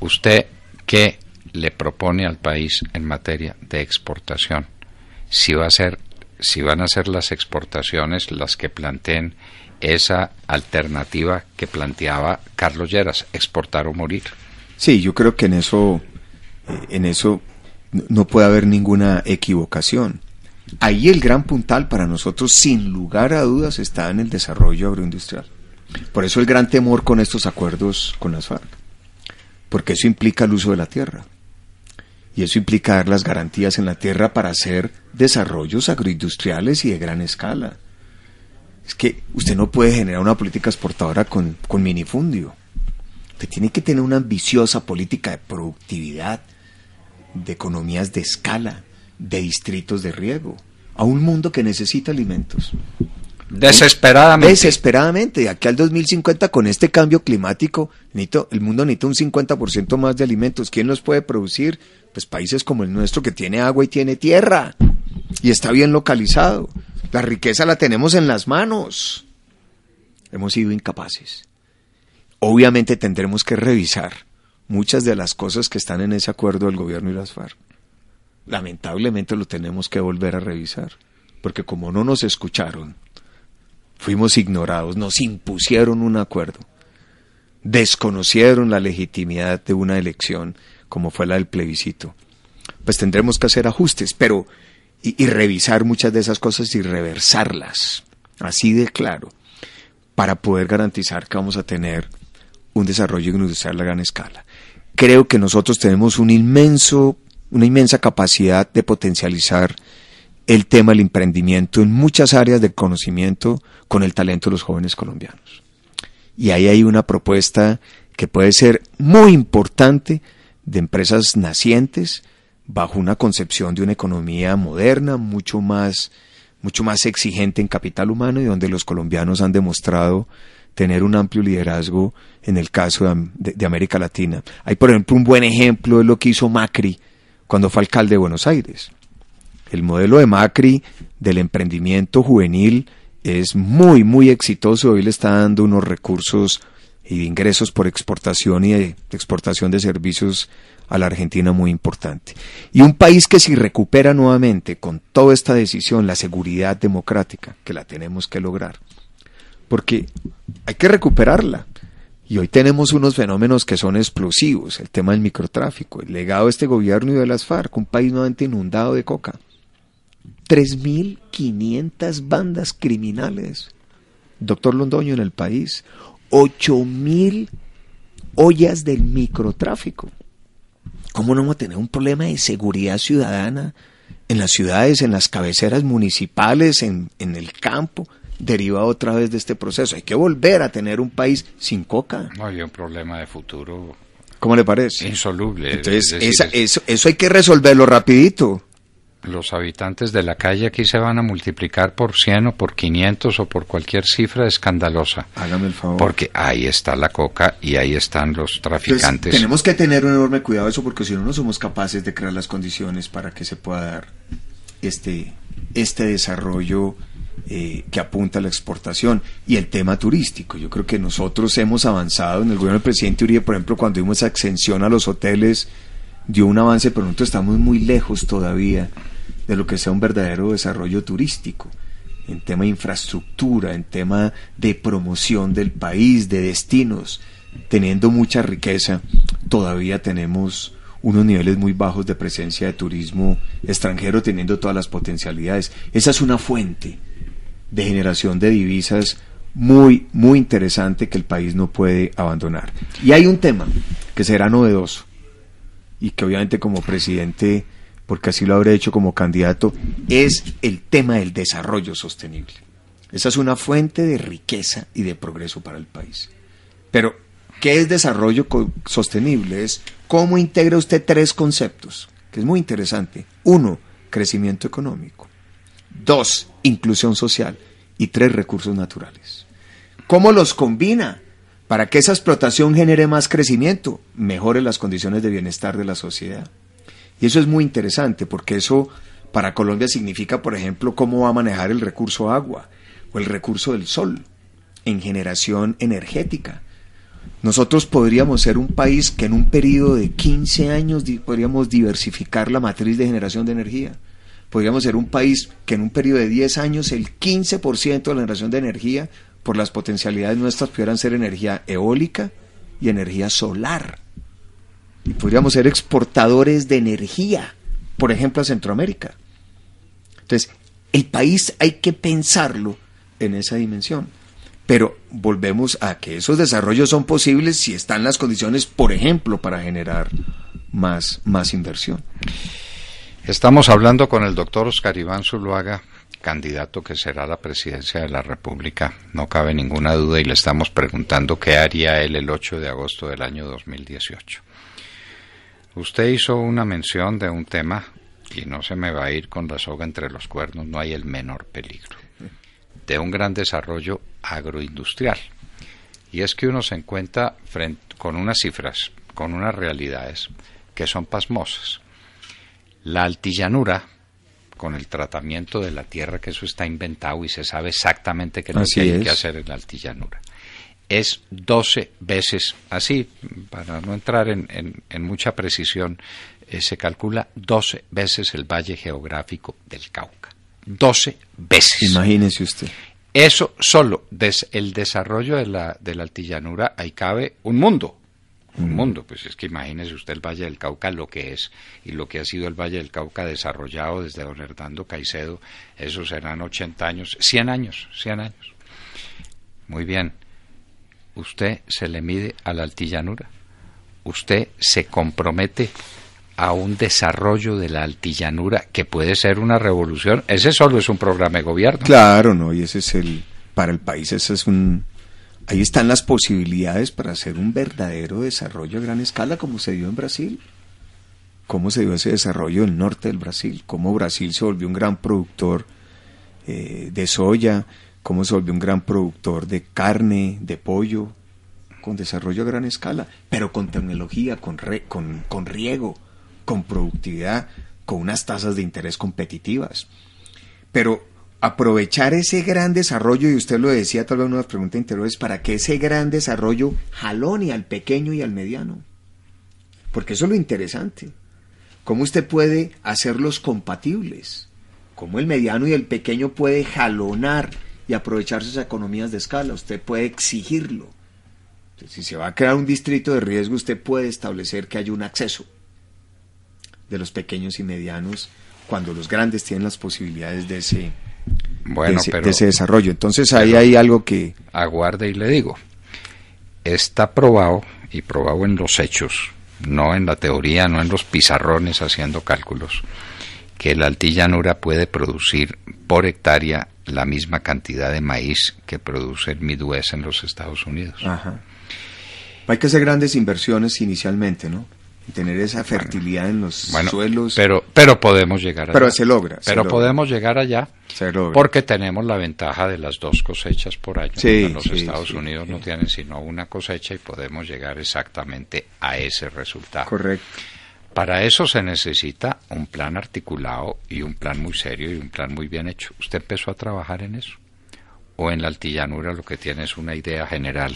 Speaker 1: ¿Usted qué le propone al país en materia de exportación? Si va a ser si van a ser las exportaciones las que planteen esa alternativa que planteaba
Speaker 2: Carlos Lleras, exportar o morir. Sí, yo creo que en eso, en eso no puede haber ninguna equivocación. Ahí el gran puntal para nosotros, sin lugar a dudas, está en el desarrollo agroindustrial. Por eso el gran temor con estos acuerdos con las FARC, porque eso implica el uso de la tierra y eso implica dar las garantías en la tierra para hacer desarrollos agroindustriales y de gran escala. Es que usted no puede generar una política exportadora con, con minifundio. Usted tiene que tener una ambiciosa política de productividad, de economías de escala, de distritos de riego, a un mundo que necesita alimentos. Desesperadamente. Desesperadamente. De aquí al 2050, con este cambio climático, el mundo necesita un 50% más de alimentos. ¿Quién los puede producir? Pues países como el nuestro, que tiene agua y tiene tierra. Y está bien localizado. La riqueza la tenemos en las manos. Hemos sido incapaces. Obviamente tendremos que revisar muchas de las cosas que están en ese acuerdo del gobierno y las FARC. Lamentablemente lo tenemos que volver a revisar. Porque como no nos escucharon, Fuimos ignorados, nos impusieron un acuerdo, desconocieron la legitimidad de una elección como fue la del plebiscito. Pues tendremos que hacer ajustes, pero y, revisar muchas de esas cosas y reversarlas, así de claro, para poder garantizar que vamos a tener un desarrollo industrial a gran escala. Creo que nosotros tenemos un inmenso, una inmensa capacidad de potencializar el tema del emprendimiento en muchas áreas del conocimiento con el talento de los jóvenes colombianos. Y ahí hay una propuesta que puede ser muy importante de empresas nacientes bajo una concepción de una economía moderna, mucho más, mucho más exigente en capital humano y donde los colombianos han demostrado tener un amplio liderazgo en el caso de, de América Latina. Hay, por ejemplo, un buen ejemplo de lo que hizo Macri cuando fue alcalde de Buenos Aires el modelo de Macri del emprendimiento juvenil es muy, muy exitoso. Hoy le está dando unos recursos y de ingresos por exportación y de exportación de servicios a la Argentina muy importante. Y un país que si recupera nuevamente con toda esta decisión la seguridad democrática, que la tenemos que lograr, porque hay que recuperarla. Y hoy tenemos unos fenómenos que son explosivos, el tema del microtráfico, el legado de este gobierno y de las FARC, un país nuevamente inundado de coca. 3.500 bandas criminales. Doctor Londoño en el país. 8.000 ollas del microtráfico. ¿Cómo no vamos a tener un problema de seguridad ciudadana en las ciudades, en las cabeceras municipales, en, el campo? derivado otra vez de este proceso. Hay que volver a tener un país sin coca. No, hay un problema de futuro. ¿Cómo le parece? Insoluble. Entonces, eso hay que resolverlo rapidito
Speaker 1: los habitantes de la calle aquí se van a multiplicar por 100 o por 500 o por cualquier cifra escandalosa. Hágame el favor. Porque ahí está la coca y ahí están los traficantes. tenemos que
Speaker 2: tener un enorme cuidado eso porque si no, no somos capaces de crear las condiciones para que se pueda dar este, este desarrollo eh, que apunta a la exportación y el tema turístico. Yo creo que nosotros hemos avanzado en el gobierno del presidente Uribe, por ejemplo, cuando dimos esa exención a los hoteles dio un avance, pero nosotros estamos muy lejos todavía de lo que sea un verdadero desarrollo turístico, en tema de infraestructura, en tema de promoción del país, de destinos. Teniendo mucha riqueza, todavía tenemos unos niveles muy bajos de presencia de turismo extranjero teniendo todas las potencialidades. Esa es una fuente de generación de divisas muy, muy interesante que el país no puede abandonar. Y hay un tema que será novedoso y que obviamente como presidente porque así lo habré hecho como candidato, es el tema del desarrollo sostenible. Esa es una fuente de riqueza y de progreso para el país. Pero, ¿qué es desarrollo sostenible? Es cómo integra usted tres conceptos, que es muy interesante. Uno, crecimiento económico. Dos, inclusión social. Y tres, recursos naturales. ¿Cómo los combina? Para que esa explotación genere más crecimiento, mejore las condiciones de bienestar de la sociedad. Y eso es muy interesante porque eso para Colombia significa, por ejemplo, cómo va a manejar el recurso agua o el recurso del sol en generación energética. Nosotros podríamos ser un país que en un periodo de 15 años podríamos diversificar la matriz de generación de energía. Podríamos ser un país que en un periodo de 10 años el 15% de la generación de energía por las potencialidades nuestras pudieran ser energía eólica y energía solar podríamos ser exportadores de energía, por ejemplo, a Centroamérica. Entonces, el país hay que pensarlo en esa dimensión. Pero volvemos a que esos desarrollos son posibles si están las condiciones, por ejemplo, para generar más, más inversión. Estamos hablando con el doctor Oscar Iván Zuluaga, candidato que será
Speaker 1: la presidencia de la República. No cabe ninguna duda y le estamos preguntando qué haría él el 8 de agosto del año 2018. Usted hizo una mención de un tema y no se me va a ir con la soga entre los cuernos, no hay el menor peligro, de un gran desarrollo agroindustrial. Y es que uno se encuentra con unas cifras, con unas realidades que son pasmosas. La altillanura, con el tratamiento de la tierra, que eso está inventado y se sabe exactamente qué es que hay que hacer en la altillanura es 12 veces así. Para no entrar en, en, mucha precisión, eh, se calcula 12 veces el valle geográfico del Cauca.
Speaker 2: 12 veces. Imagínese usted.
Speaker 1: Eso solo, desde el desarrollo de la, de la altillanura, ahí cabe un mundo. Un mm. mundo, pues es que imagínese usted el Valle del Cauca lo que es y lo que ha sido el Valle del Cauca desarrollado desde don Hernando Caicedo, esos serán 80 años, 100 años, 100 años. Muy bien usted se le mide a la altillanura. Usted se compromete a un desarrollo de la altillanura que puede ser una revolución. Ese solo es un programa de gobierno.
Speaker 2: Claro, no, y ese es el para el país ese es un ahí están las posibilidades para hacer un verdadero desarrollo a gran escala como se dio en Brasil. Cómo se dio ese desarrollo en el norte del Brasil, cómo Brasil se volvió un gran productor eh, de soya, cómo se volvió un gran productor de carne, de pollo, con desarrollo a gran escala, pero con tecnología, con, con, riego, con productividad, con unas tasas de interés competitivas. Pero aprovechar ese gran desarrollo, y usted lo decía tal vez en una pregunta anterior, es para que ese gran desarrollo jalone al pequeño y al mediano. Porque eso es lo interesante. ¿Cómo usted puede hacerlos compatibles? ¿Cómo el mediano y el pequeño puede jalonar y aprovechar sus economías de escala. Usted puede exigirlo. si se va a crear un distrito de riesgo, usted puede establecer que hay un acceso de los pequeños y medianos cuando los grandes tienen las posibilidades de ese, bueno, de ese, desarrollo. Entonces ahí hay algo que... Aguarde y le digo, está
Speaker 1: probado y probado en los hechos, no en la teoría, no en los pizarrones haciendo cálculos, que la altillanura puede producir por hectárea la misma
Speaker 2: cantidad de maíz que produce el Midwest en los Estados Unidos. Hay que hacer grandes inversiones inicialmente, ¿no? tener esa fertilidad en los suelos.
Speaker 1: Pero, pero podemos llegar allá. Pero se logra. Pero podemos llegar allá se logra. porque tenemos la ventaja de las dos cosechas por año. En los Estados Unidos no tienen sino una cosecha y podemos llegar exactamente a ese resultado. Correcto. Para eso se necesita un plan articulado y un plan muy serio y un plan muy bien hecho. ¿Usted empezó a trabajar en eso? ¿O en la altillanura lo que tiene es una idea general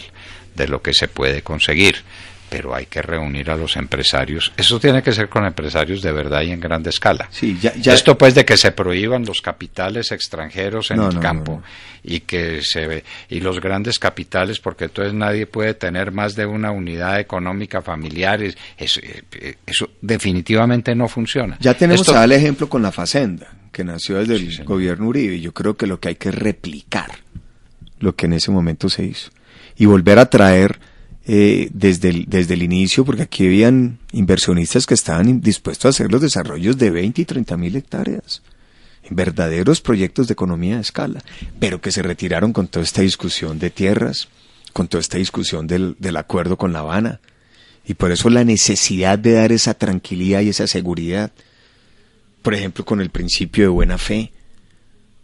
Speaker 1: de lo que se puede conseguir? pero hay que reunir a los empresarios. Eso tiene que ser con empresarios de verdad y en grande escala. Sí, ya, Esto pues de que se prohíban los capitales extranjeros en el campo y que se y los grandes capitales porque entonces nadie puede tener más de una unidad económica familiar. Eso, eh, eso definitivamente no funciona.
Speaker 2: Ya tenemos el ejemplo con la Facenda que nació desde el gobierno Uribe. Yo creo que lo que hay que replicar lo que en ese momento se hizo y volver a traer eh, desde, el, desde el inicio, porque aquí habían inversionistas que estaban dispuestos a hacer los desarrollos de 20 y 30 mil hectáreas en verdaderos proyectos de economía de escala, pero que se retiraron con toda esta discusión de tierras, con toda esta discusión del, acuerdo con La Habana. Y por eso la necesidad de dar esa tranquilidad y esa seguridad, por ejemplo, con el principio de buena fe,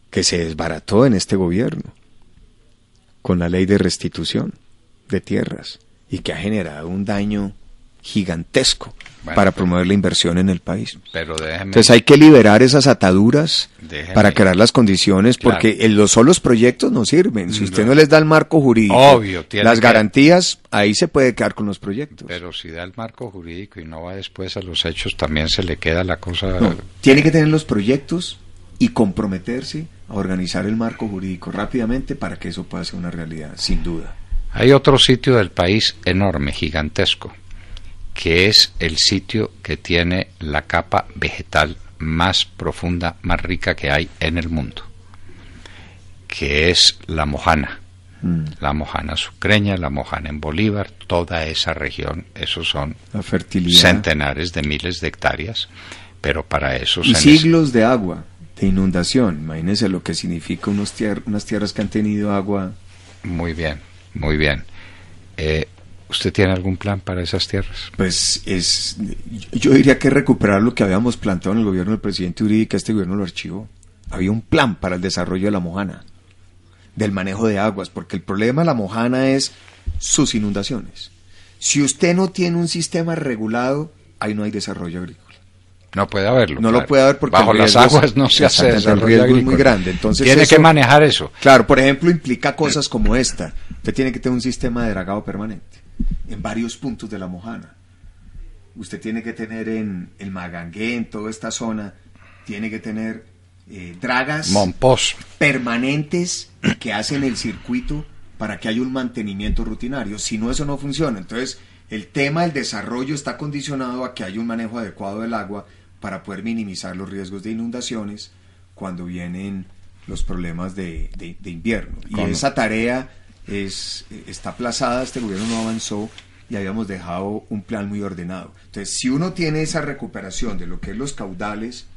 Speaker 2: que se desbarató en este gobierno, con la ley de restitución de tierras y que ha generado un daño gigantesco para promover la inversión en el país. Pero Entonces hay que liberar esas ataduras para crear las condiciones porque los solos proyectos no sirven. Si usted no, les da el marco jurídico, las garantías, ahí se puede quedar con los proyectos.
Speaker 1: Pero si da el marco jurídico y no va después a
Speaker 2: los hechos, también se le queda la cosa. tiene que tener los proyectos y comprometerse a organizar el marco jurídico rápidamente para que eso pueda ser una realidad, sin duda.
Speaker 1: Hay otro sitio del país enorme, gigantesco, que es el sitio que tiene la capa vegetal más profunda, más rica que hay en el mundo, que es la Mojana. Mm. La Mojana sucreña, la Mojana en Bolívar, toda esa región, esos son centenares de miles de hectáreas, pero para eso... siglos
Speaker 2: de agua, de inundación, imagínense lo que significa unas tierras que han tenido agua. Muy bien, muy bien. Eh, ¿Usted tiene algún plan para esas tierras? Pues es, yo diría que recuperar lo que habíamos planteado en el gobierno del presidente Uribe, que este gobierno lo archivó. Había un plan para el desarrollo de la mojana, del manejo de aguas, porque el problema de la mojana es sus inundaciones. Si usted no tiene un sistema regulado, ahí no hay desarrollo agrícola. No puede haberlo. No lo puede haber porque bajo las aguas no se hace el riesgo es muy grande. Entonces tiene que manejar eso. Claro, por ejemplo, implica cosas como esta. Usted tiene que tener un sistema de dragado permanente en varios puntos de la mojana. Usted tiene que tener en el Magangué, en toda esta zona, tiene que tener eh, dragas permanentes que hacen el circuito para que haya un mantenimiento rutinario. Si no, eso no funciona. Entonces, el tema del desarrollo está condicionado a que haya un manejo adecuado del agua para poder minimizar los riesgos de inundaciones cuando vienen los problemas de, de, invierno. Y esa tarea es, está aplazada, este gobierno no avanzó y habíamos dejado un plan muy ordenado. Entonces, si uno tiene esa recuperación de lo que es los caudales,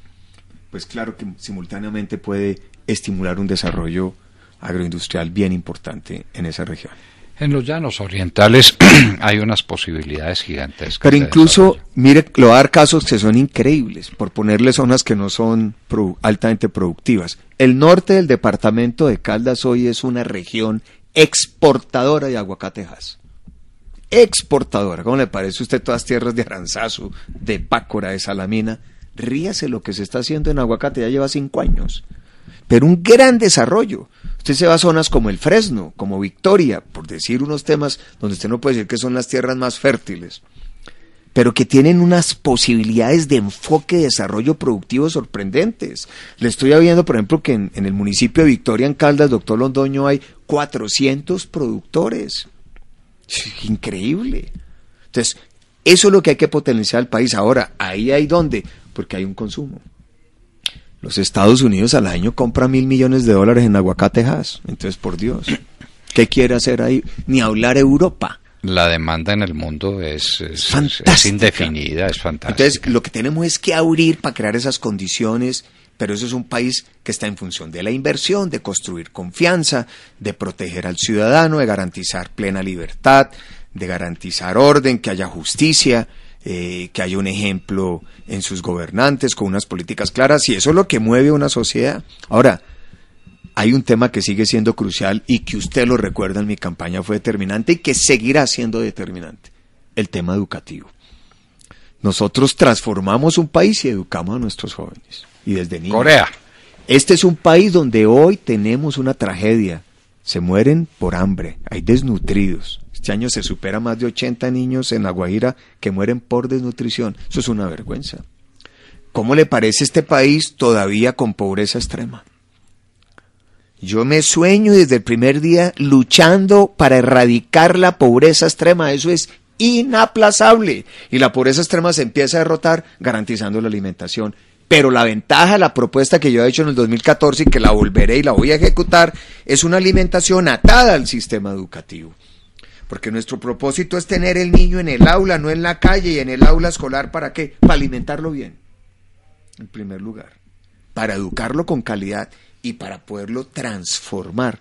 Speaker 2: pues claro que simultáneamente puede estimular un desarrollo agroindustrial bien importante en esa región.
Speaker 1: En los llanos orientales hay unas posibilidades gigantescas. Pero incluso,
Speaker 2: mire, lo dar casos que son increíbles, por ponerle zonas que no son altamente productivas. El norte del departamento de Caldas hoy es una región exportadora de aguacatejas. Exportadora. ¿Cómo le parece a usted todas tierras de Aranzazu, de Pácora, de Salamina? Ríase lo que se está haciendo en aguacate, ya lleva cinco años pero un gran desarrollo. Usted se va a zonas como el Fresno, como Victoria, por decir unos temas donde usted no puede decir que son las tierras más fértiles, pero que tienen unas posibilidades de enfoque de desarrollo productivo sorprendentes. Le estoy viendo, por ejemplo, que en, el municipio de Victoria, en Caldas, doctor Londoño, hay 400 productores. increíble. Entonces, eso es lo que hay que potenciar al país. Ahora, ahí hay donde, porque hay un consumo. Los Estados Unidos al año compra mil millones de dólares en aguacatejas, Entonces, por Dios, ¿qué quiere hacer ahí? Ni hablar Europa. La demanda en el mundo es, es, es indefinida, es fantástica. Entonces, lo que tenemos es que abrir para crear esas condiciones, pero eso es un país que está en función de la inversión, de construir confianza, de proteger al ciudadano, de garantizar plena libertad, de garantizar orden, que haya justicia. Eh, que haya un ejemplo en sus gobernantes, con unas políticas claras, y eso es lo que mueve a una sociedad. Ahora, hay un tema que sigue siendo crucial y que usted lo recuerda en mi campaña fue determinante y que seguirá siendo determinante, el tema educativo. Nosotros transformamos un país y educamos a nuestros jóvenes, y desde niños. Corea. Este es un país donde hoy tenemos una tragedia se mueren por hambre, hay desnutridos. Este año se supera más de 80 niños en La Guajira que mueren por desnutrición. Eso es una vergüenza. ¿Cómo le parece este país todavía con pobreza extrema? Yo me sueño desde el primer día luchando para erradicar la pobreza extrema. Eso es inaplazable. Y la pobreza extrema se empieza a derrotar garantizando la alimentación pero la ventaja de la propuesta que yo he hecho en el 2014 y que la volveré y la voy a ejecutar es una alimentación atada al sistema educativo. Porque nuestro propósito es tener el niño en el aula, no en la calle y en el aula escolar. ¿Para qué? Para alimentarlo bien, en primer lugar. Para educarlo con calidad y para poderlo transformar.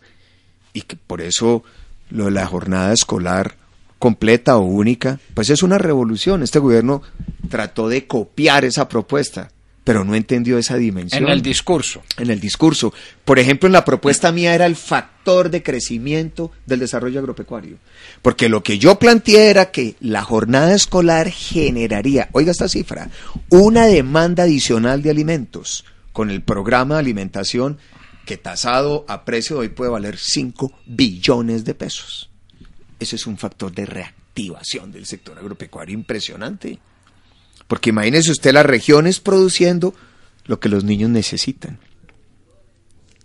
Speaker 2: Y que por eso lo de la jornada escolar completa o única, pues es una revolución. Este gobierno trató de copiar esa propuesta pero no entendió esa dimensión. En el discurso. En el discurso. Por ejemplo, en la propuesta mía era el factor de crecimiento del desarrollo agropecuario. Porque lo que yo planteé era que la jornada escolar generaría, oiga esta cifra, una demanda adicional de alimentos con el programa de alimentación que tasado a precio de hoy puede valer 5 billones de pesos. Ese es un factor de reactivación del sector agropecuario impresionante. Porque imagínese usted las regiones produciendo lo que los niños necesitan.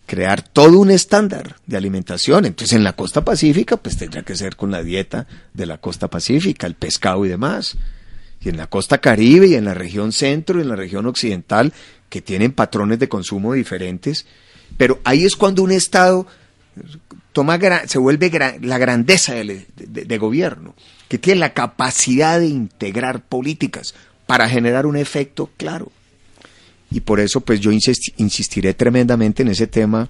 Speaker 2: Crear todo un estándar de alimentación. Entonces en la costa pacífica, pues tendría que ser con la dieta de la costa pacífica, el pescado y demás. Y en la costa caribe y en la región centro y en la región occidental, que tienen patrones de consumo diferentes. Pero ahí es cuando un Estado toma se vuelve la grandeza de, gobierno, que tiene la capacidad de integrar políticas, para generar un efecto claro. Y por eso pues yo insistiré tremendamente en ese tema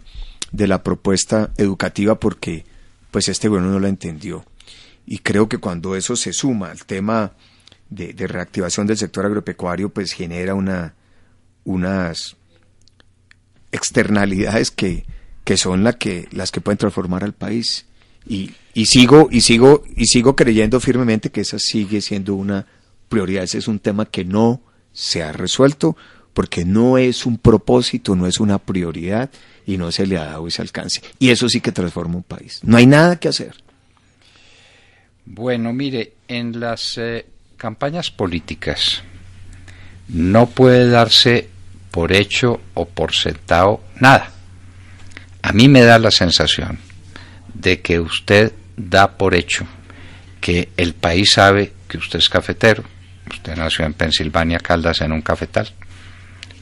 Speaker 2: de la propuesta educativa porque pues este gobierno no la entendió. Y creo que cuando eso se suma al tema de, reactivación del sector agropecuario pues genera una, unas externalidades que, son que, las que pueden transformar al país. Y, y, sigo, y sigo, y sigo creyendo firmemente que esa sigue siendo una prioridades es un tema que no se ha resuelto porque no es un propósito, no es una prioridad y no se le ha dado ese alcance. Y eso sí que transforma un país. No hay nada que hacer.
Speaker 1: Bueno, mire, en las eh, campañas políticas no puede darse por hecho o por sentado nada. A mí me da la sensación de que usted da por hecho que el país sabe que usted es cafetero, Usted nació en Pensilvania, Caldas, en un cafetal.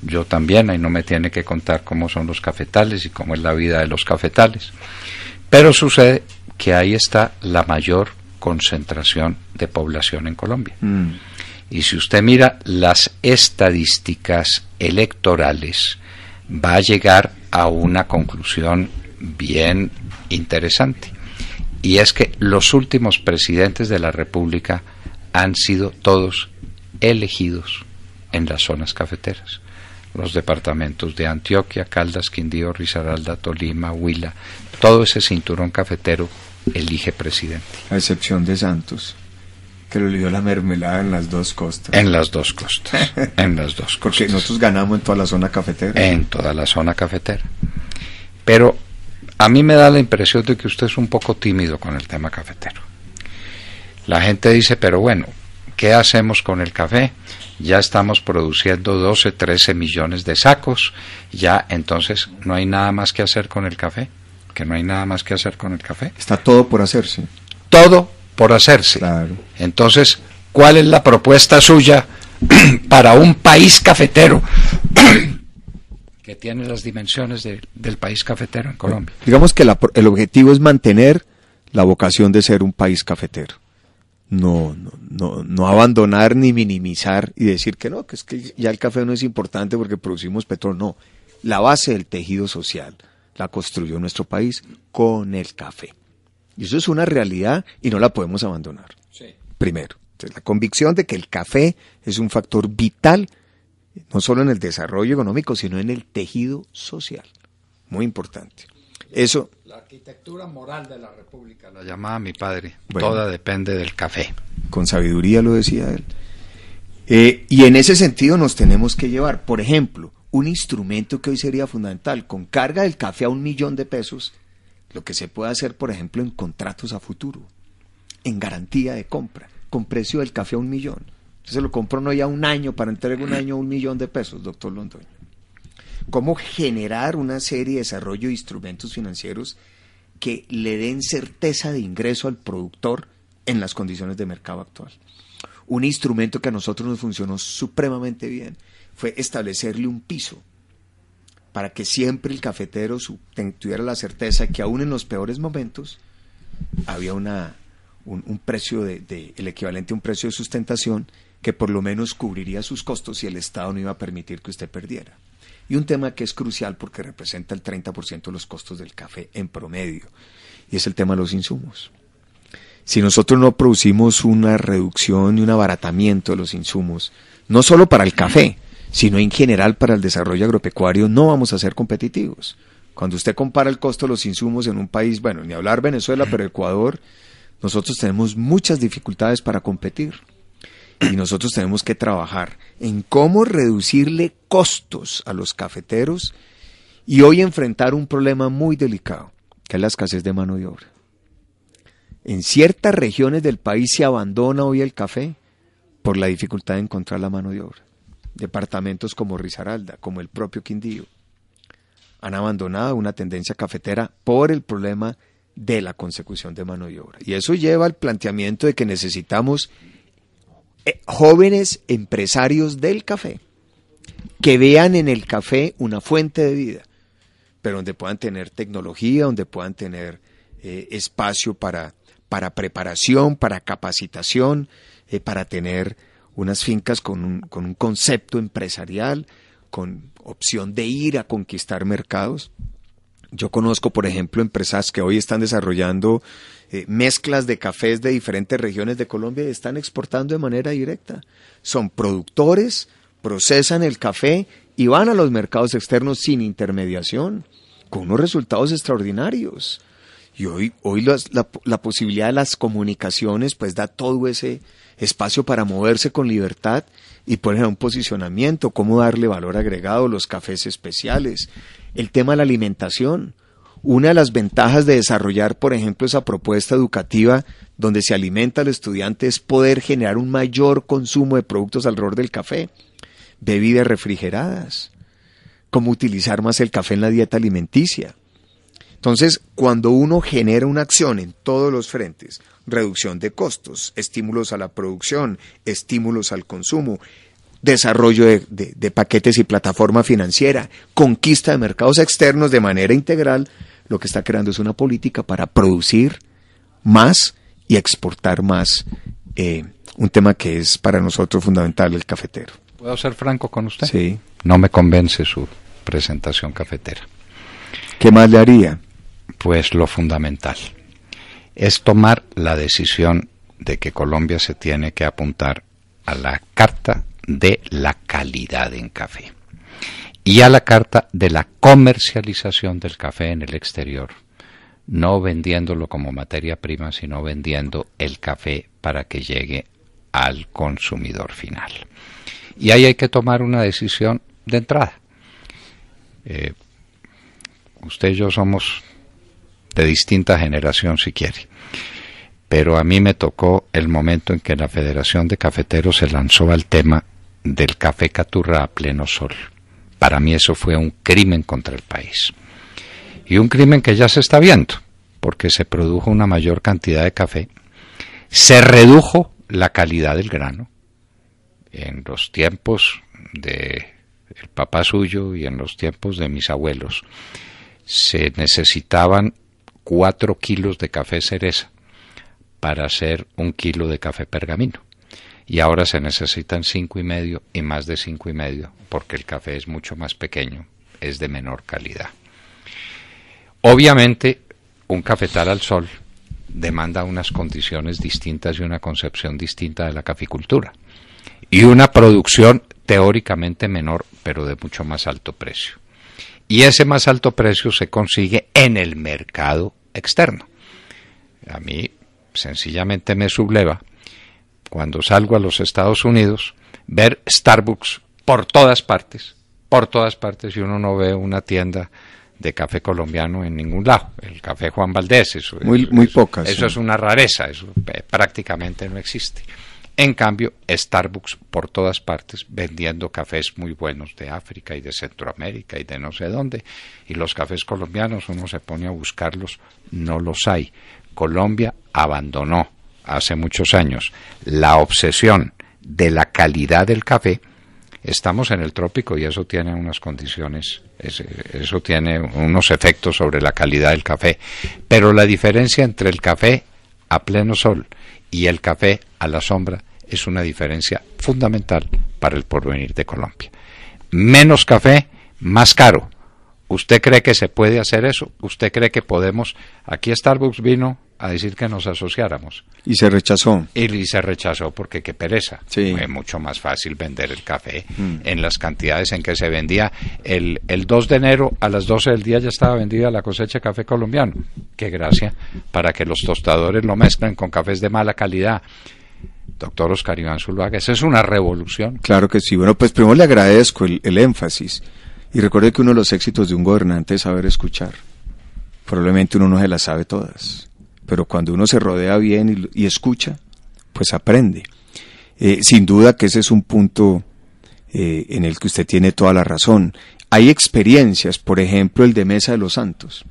Speaker 1: Yo también, ahí no me tiene que contar cómo son los cafetales y cómo es la vida de los cafetales. Pero sucede que ahí está la mayor concentración de población en Colombia. Mm. Y si usted mira las estadísticas electorales, va a llegar a una conclusión bien interesante. Y es que los últimos presidentes de la República han sido todos elegidos en las zonas cafeteras. Los departamentos de Antioquia, Caldas, Quindío, Risaralda, Tolima, Huila, todo ese cinturón cafetero elige presidente.
Speaker 2: A excepción de Santos, que lo dio la mermelada en las dos costas. En las dos costas, en las dos costas. Porque nosotros ganamos en toda la zona cafetera. En toda la zona cafetera. Pero a mí me
Speaker 1: da la impresión de que usted es un poco tímido con el tema cafetero. La gente dice, pero bueno, ¿Qué hacemos con el café? Ya estamos produciendo 12, 13 millones de sacos. Ya entonces no hay nada más que hacer con el café. Que no hay nada más que hacer con el café.
Speaker 2: Está todo por hacerse.
Speaker 1: Todo por hacerse. Claro. Entonces, ¿cuál es la propuesta suya para un país cafetero que tiene las dimensiones del país cafetero en Colombia?
Speaker 2: Digamos que el objetivo es mantener la vocación de ser un país cafetero no, no, no, abandonar ni minimizar y decir que no, que es que ya el café no es importante porque producimos petróleo. No, la base del tejido social la construyó nuestro país con el café. Y eso es una realidad y no la podemos abandonar. Primero, la convicción de que el café es un factor vital, no solo en el desarrollo económico, sino en el tejido social. Muy importante. Eso.
Speaker 1: La arquitectura moral de la República, la llamaba
Speaker 2: mi padre. Toda depende del café. Con sabiduría lo decía él. Eh, y en ese sentido nos tenemos que llevar, por ejemplo, un instrumento que hoy sería fundamental, con carga del café a un millón de pesos, lo que se puede hacer, por ejemplo, en contratos a futuro, en garantía de compra, con precio del café a un millón. Entonces lo compró no ya un año, para entregar un año a un millón de pesos, doctor Londoño cómo generar una serie de desarrollo de instrumentos financieros que le den certeza de ingreso al productor en las condiciones de mercado actual. Un instrumento que a nosotros nos funcionó supremamente bien fue establecerle un piso para que siempre el cafetero tuviera la certeza que aún en los peores momentos había una, un, precio de, el equivalente a un precio de sustentación que por lo menos cubriría sus costos y el Estado no iba a permitir que usted perdiera y un tema que es crucial porque representa el 30% de los costos del café en promedio, y es el tema de los insumos. Si nosotros no producimos una reducción y un abaratamiento de los insumos, no solo para el café, sino en general para el desarrollo agropecuario, no vamos a ser competitivos. Cuando usted compara el costo de los insumos en un país, bueno, ni hablar Venezuela, pero Ecuador, nosotros tenemos muchas dificultades para competir y nosotros tenemos que trabajar en cómo reducirle costos a los cafeteros y hoy enfrentar un problema muy delicado, que es la escasez de mano de obra. En ciertas regiones del país se abandona hoy el café por la dificultad de encontrar la mano de obra. Departamentos como Risaralda, como el propio Quindío, han abandonado una tendencia cafetera por el problema de la consecución de mano de obra. Y eso lleva al planteamiento de que necesitamos eh, jóvenes empresarios del café que vean en el café una fuente de vida, pero donde puedan tener tecnología, donde puedan tener eh, espacio para, para preparación, para capacitación, eh, para tener unas fincas con con un concepto empresarial, con opción de ir a conquistar mercados. Yo conozco, por ejemplo, empresas que hoy están desarrollando eh, mezclas de cafés de diferentes regiones de Colombia están exportando de manera directa. Son productores, procesan el café y van a los mercados externos sin intermediación, con unos resultados extraordinarios. Y hoy, hoy la, posibilidad de las comunicaciones pues da todo ese espacio para moverse con libertad y poner un posicionamiento, cómo darle valor agregado, a los cafés especiales, el tema de la alimentación. Una de las ventajas de desarrollar, por ejemplo, esa propuesta educativa donde se alimenta al estudiante es poder generar un mayor consumo de productos alrededor del café, bebidas refrigeradas, cómo utilizar más el café en la dieta alimenticia. Entonces, cuando uno genera una acción en todos los frentes, reducción de costos, estímulos a la producción, estímulos al consumo, desarrollo de, de paquetes y plataforma financiera, conquista de mercados externos de manera integral, lo que está creando es una política para producir más y exportar más. Eh, un tema que es para nosotros fundamental, el cafetero.
Speaker 1: ¿Puedo ser franco con usted? Sí.
Speaker 2: No me convence su presentación cafetera. ¿Qué más le haría? Pues
Speaker 1: lo fundamental. Es tomar la decisión de que Colombia se tiene que apuntar a la carta de la calidad en café y a la carta de la comercialización del café en el exterior, no vendiéndolo como materia prima, sino vendiendo el café para que llegue al consumidor final. Y ahí hay que tomar una decisión de entrada. Eh, usted y yo somos de distinta generación si quiere, pero a mí me tocó el momento en que la Federación de Cafeteros se lanzó al tema del café caturra a pleno sol para mí eso fue un crimen contra el país. Y un crimen que ya se está viendo, porque se produjo una mayor cantidad de café, se redujo la calidad del grano. En los tiempos de el papá suyo y en los tiempos de mis abuelos se necesitaban cuatro kilos de café cereza para hacer un kilo de café pergamino y ahora se necesitan cinco y medio y más de cinco y medio porque el café es mucho más pequeño, es de menor calidad. Obviamente, un cafetal al sol demanda unas condiciones distintas y una concepción distinta de la caficultura y una producción teóricamente menor, pero de mucho más alto precio. Y ese más alto precio se consigue en el mercado externo. A mí sencillamente me subleva cuando salgo a los Estados Unidos, ver Starbucks por todas partes, por todas partes, y uno no ve una tienda de café colombiano en ningún lado. El café Juan Valdés, eso, muy, muy Eso es una rareza, eso prácticamente no existe. En cambio, Starbucks por todas partes vendiendo cafés muy buenos de África y de Centroamérica y de no sé dónde. Y los cafés colombianos, uno se pone a buscarlos, no los hay. Colombia abandonó hace muchos años la obsesión de la calidad del café, estamos en el trópico y eso tiene unas condiciones, eso tiene unos efectos sobre la calidad del café. Pero la diferencia entre el café a pleno sol y el café a la sombra es una diferencia fundamental para el porvenir de Colombia. Menos café, más caro. ¿Usted cree que se puede hacer eso? ¿Usted cree que podemos? Aquí Starbucks vino a decir que nos asociáramos.
Speaker 2: Y se rechazó.
Speaker 1: Y, se rechazó porque qué pereza. Fue mucho más fácil vender el café mm. en las cantidades en que se vendía. El, el 2 de enero a las 12 del día ya estaba vendida la cosecha de café colombiano. Qué gracia para que los tostadores lo mezclen con cafés de mala calidad doctor Oscar Iván Zuluaga. Esa es una revolución.
Speaker 2: Claro que sí. Bueno, pues primero le agradezco el, el, énfasis. Y recuerde que uno de los éxitos de un gobernante es saber escuchar. Probablemente uno no se las sabe todas pero cuando uno se rodea bien y, escucha, pues aprende. Eh, sin duda que ese es un punto eh, en el que usted tiene toda la razón. Hay experiencias, por ejemplo, el de Mesa de los Santos.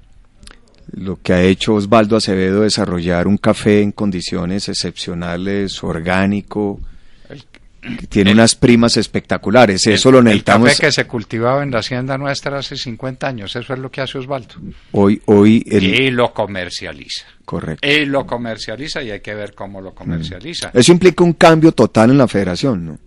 Speaker 2: Lo que ha hecho Osvaldo Acevedo desarrollar un café en condiciones excepcionales, orgánico, tiene unas primas espectaculares, eso lo necesitamos. El café
Speaker 1: que se cultivaba en la hacienda nuestra hace 50 años, eso es lo que hace Osvaldo.
Speaker 2: Hoy, hoy. Y lo
Speaker 1: comercializa. Correcto. Y lo comercializa y hay que ver cómo lo comercializa. Mm. Eso
Speaker 2: implica un cambio total en la federación, ¿no?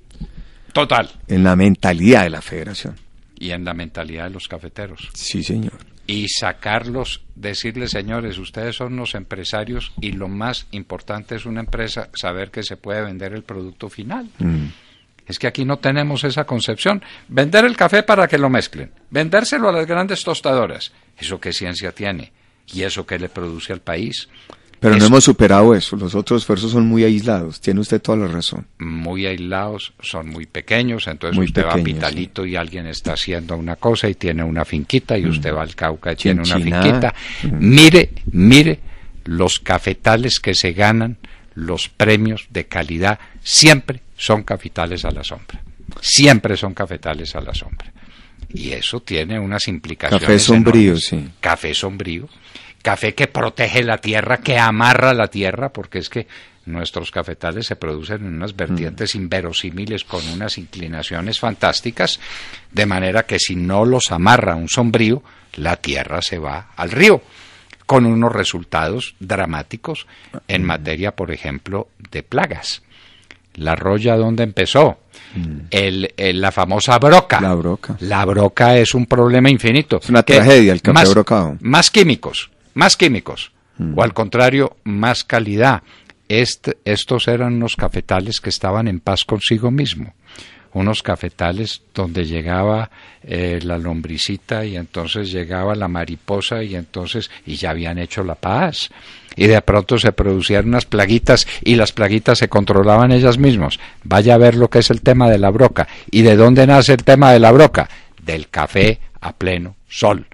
Speaker 2: Total. En la mentalidad de la federación.
Speaker 1: Y en la mentalidad de los cafeteros.
Speaker 2: Sí, señor
Speaker 1: y sacarlos, decirles, señores, ustedes son los empresarios y lo más importante es una empresa saber que se puede vender el producto final. Mm. Es que aquí no tenemos esa concepción. Vender el café para que lo mezclen, vendérselo a las grandes tostadoras, ¿eso qué ciencia tiene? ¿Y eso qué le produce al país? Pero no hemos
Speaker 2: superado eso, los otros esfuerzos son muy aislados, tiene usted toda la razón.
Speaker 1: Muy aislados, son muy pequeños, entonces usted va a Pitalito y alguien está haciendo una cosa y tiene una finquita, y mm. usted va al Cauca y tiene una finquita. Mm. Mire, mire los cafetales que se ganan, los premios de calidad, siempre son cafetales a la sombra. Siempre son cafetales a la sombra. Y eso tiene unas implicaciones. Café sombrío, sí. Café sombrío café que protege la tierra, que amarra la tierra, porque es que nuestros cafetales se producen en unas vertientes mm. inverosímiles con unas inclinaciones fantásticas, de manera que si no los amarra un sombrío, la tierra se va al río, con unos resultados dramáticos en mm. materia, por ejemplo, de plagas. La roya donde empezó, mm. el, la famosa broca. La broca. La broca es un problema infinito. Es una tragedia el café brocado. Más químicos, más químicos, mm. o al contrario, más calidad. estos eran unos cafetales que estaban en paz consigo mismo, unos cafetales donde llegaba eh, la lombricita y entonces llegaba la mariposa y entonces y ya habían hecho la paz y de pronto se producían unas plaguitas y las plaguitas se controlaban ellas mismas. Vaya a ver lo que es el tema de la broca y de dónde nace el tema de la broca, del café a pleno sol.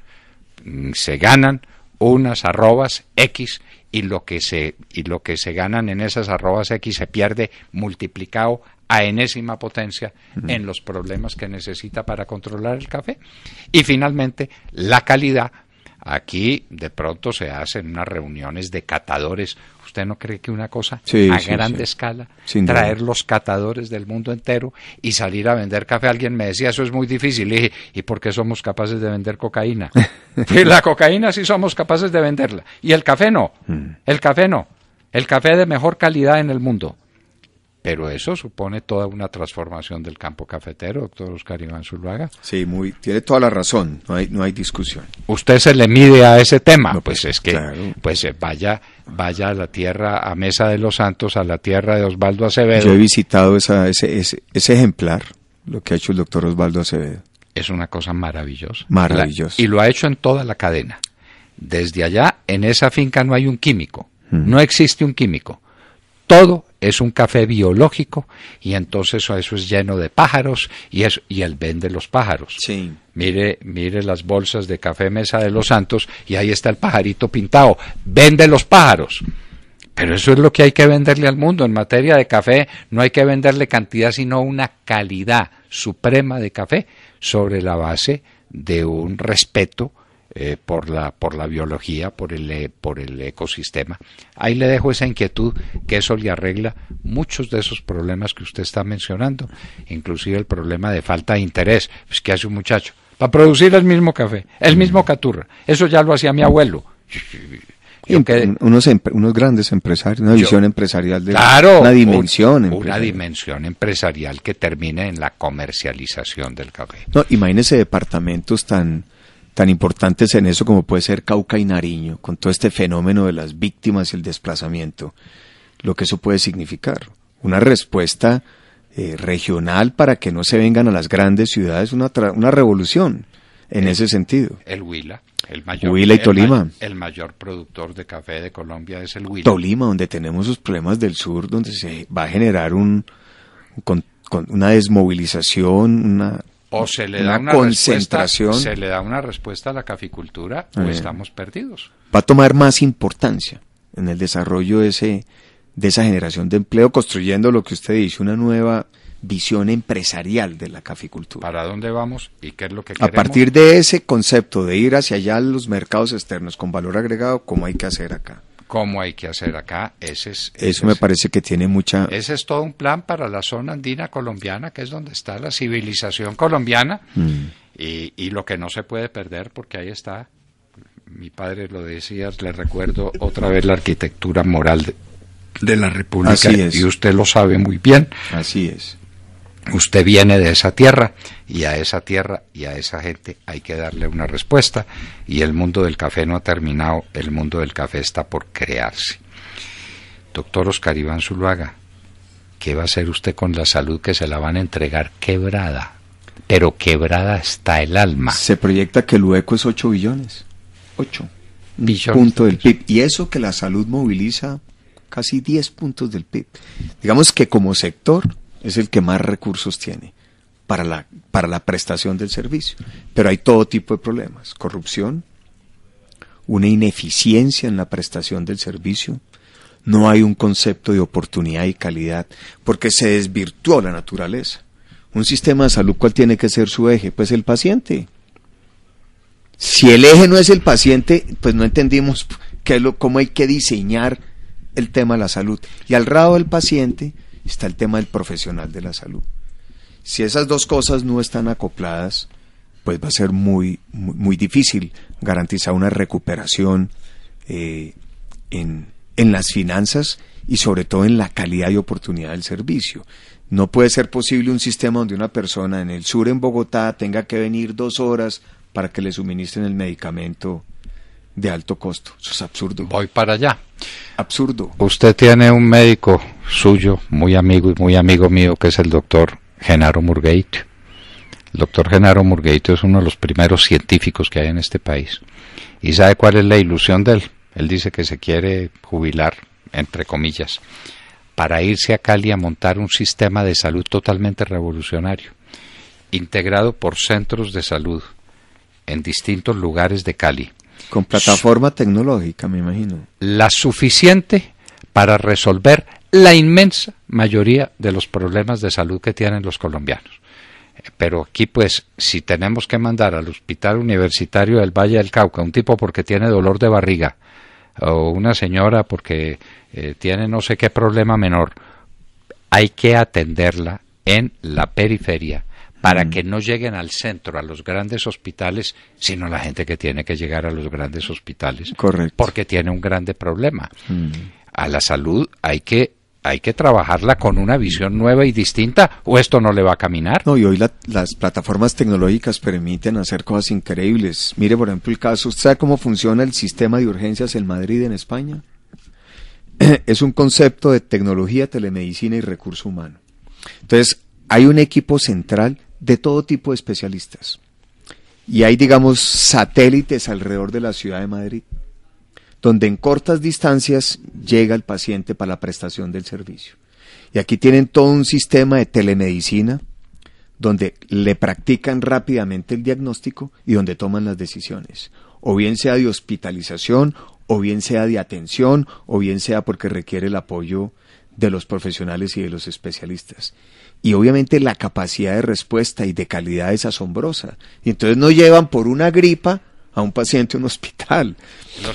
Speaker 1: Mm, se ganan unas arrobas X y lo que se y lo que se ganan en esas arrobas X se pierde multiplicado a enésima potencia en los problemas que necesita para controlar el café. Y finalmente, la calidad. Aquí de pronto se hacen unas reuniones de catadores ¿Usted no cree que una cosa a gran escala, traer los catadores del mundo entero y salir a vender café? Alguien me decía, eso es muy difícil. Y dije, ¿y por qué somos capaces de vender cocaína? y pues la cocaína sí somos capaces de venderla. Y el café no. Mm. El café no. El café de mejor calidad en el mundo. Pero eso supone toda una transformación del campo cafetero, doctor Oscar Iván Zuluaga. Sí, muy, tiene toda la razón, no hay, no hay discusión. ¿Usted se le mide a ese tema? Pues, pues, es que pues eh, vaya, vaya a la tierra, a Mesa de los Santos, a la tierra de Osvaldo Acevedo. Yo he
Speaker 2: visitado esa, ese, ese, ejemplar, lo que ha hecho el doctor Osvaldo Acevedo. Es una
Speaker 1: cosa maravillosa. y lo ha hecho en toda la cadena. Desde allá, en esa finca no hay un químico, no existe un químico todo es un café biológico y entonces eso es lleno de pájaros y es él vende los pájaros. Mire, mire las bolsas de café Mesa de los Santos y ahí está el pajarito pintado. Vende los pájaros. Pero eso es lo que hay que venderle al mundo. En materia de café no hay que venderle cantidad, sino una calidad suprema de café sobre la base de un respeto eh, por, la, por la biología, por el, eh, por el ecosistema. Ahí le dejo esa inquietud que eso le arregla muchos de esos problemas que usted está mencionando, inclusive el problema de falta de interés, pues que hace un muchacho, para producir el mismo café, el mismo caturra, eso ya lo hacía mi abuelo.
Speaker 2: Y unos, unos grandes empresarios, una visión empresarial de claro, una dimensión. una
Speaker 1: dimensión empresarial que termine en la comercialización del café.
Speaker 2: No, imagínese departamentos tan, tan importantes en eso como puede ser Cauca y Nariño, con todo este fenómeno de las víctimas y el desplazamiento, lo que eso puede significar. Una respuesta eh, regional para que no se vengan a las grandes ciudades, una, una revolución en ese sentido.
Speaker 1: El Huila. El mayor, Huila y Tolima. El, mayor productor de café de Colombia es el Huila. Tolima,
Speaker 2: donde tenemos los problemas del sur, donde se va a generar un, una desmovilización, una o se le da una concentración. se
Speaker 1: le da una respuesta a la caficultura o ah, pues, estamos perdidos.
Speaker 2: Va a tomar más importancia en el desarrollo de, ese, de esa generación de empleo, construyendo lo que usted dice, una nueva visión empresarial de la caficultura. ¿Para
Speaker 1: dónde vamos y qué es lo que queremos? A partir
Speaker 2: de ese concepto de ir hacia allá los mercados externos con valor agregado, como hay que hacer acá
Speaker 1: cómo hay que hacer acá. Ese es,
Speaker 2: Eso me parece que tiene mucha. Ese
Speaker 1: es todo un plan para la zona andina colombiana, que es donde está la civilización colombiana, mm. y, lo que no se puede perder, porque ahí está. Mi padre lo decía, le recuerdo otra vez la arquitectura moral
Speaker 2: de, la República y
Speaker 1: usted lo sabe muy bien. Así es. Usted viene de esa tierra y a esa tierra y a esa gente hay que darle una respuesta y el mundo del café no ha terminado, el mundo del café está por crearse. Doctor Oscar Iván Zuluaga, ¿qué va a hacer usted con la salud que se la van a entregar quebrada? Pero quebrada está el
Speaker 2: alma. Se proyecta que el hueco es 8 billones. 8. Billones. Punto del PIB. Y eso que la salud moviliza casi 10 puntos del PIB. Digamos que como sector es el que más recursos tiene para la, para la prestación del servicio. Pero hay todo tipo de problemas, corrupción, una ineficiencia en la prestación del servicio, no hay un concepto de oportunidad y calidad, porque se desvirtuó la naturaleza. Un sistema de salud, ¿cuál tiene que ser su eje? Pues el paciente. Si el eje no es el paciente, pues no entendimos qué es lo, cómo hay que diseñar el tema de la salud. Y al lado del paciente, está el tema del profesional de la salud. Si esas dos cosas no están acopladas, pues va a ser muy, muy, difícil garantizar una recuperación eh, en, en las finanzas y sobre todo en la calidad y oportunidad del servicio. No puede ser posible un sistema donde una persona en el sur, en Bogotá, tenga que venir dos horas para que le suministren el medicamento de alto costo. Eso es absurdo. Voy para allá. Absurdo.
Speaker 1: Usted tiene un médico suyo, muy amigo y muy amigo mío, que es el doctor Genaro Murgate. El doctor Genaro Murgueito es uno de los primeros científicos que hay en este país. ¿Y sabe cuál es la ilusión de él? Él dice que se quiere jubilar, entre comillas, para irse a Cali a montar un sistema de salud totalmente revolucionario, integrado por centros de salud en distintos lugares de Cali. Con plataforma
Speaker 2: tecnológica, me imagino.
Speaker 1: La suficiente para resolver la inmensa mayoría de los problemas de salud que tienen los colombianos. Pero aquí, pues, si tenemos que mandar al Hospital Universitario del Valle del Cauca un tipo porque tiene dolor de barriga, o una señora porque eh, tiene no sé qué problema menor, hay que atenderla en la periferia para que no lleguen al centro, a los grandes hospitales, sino la gente que tiene que llegar a los grandes hospitales. Porque tiene un grande problema. A la salud hay que hay que trabajarla con una visión
Speaker 2: nueva y distinta o esto no le va a caminar. No, y hoy las plataformas tecnológicas permiten hacer cosas increíbles. Mire, por ejemplo, el caso, ¿usted sabe cómo funciona el sistema de urgencias en Madrid, en España? Es un concepto de tecnología, telemedicina y recurso humano. Entonces, hay un equipo central de todo tipo de especialistas. Y hay, digamos, satélites alrededor de la ciudad de Madrid donde en cortas distancias llega el paciente para la prestación del servicio. Y aquí tienen todo un sistema de telemedicina donde le practican rápidamente el diagnóstico y donde toman las decisiones, o bien sea de hospitalización, o bien sea de atención, o bien sea porque requiere el apoyo de los profesionales y de los especialistas. Y obviamente la capacidad de respuesta y de calidad es asombrosa. Y entonces no llevan por una gripa a un paciente en un hospital,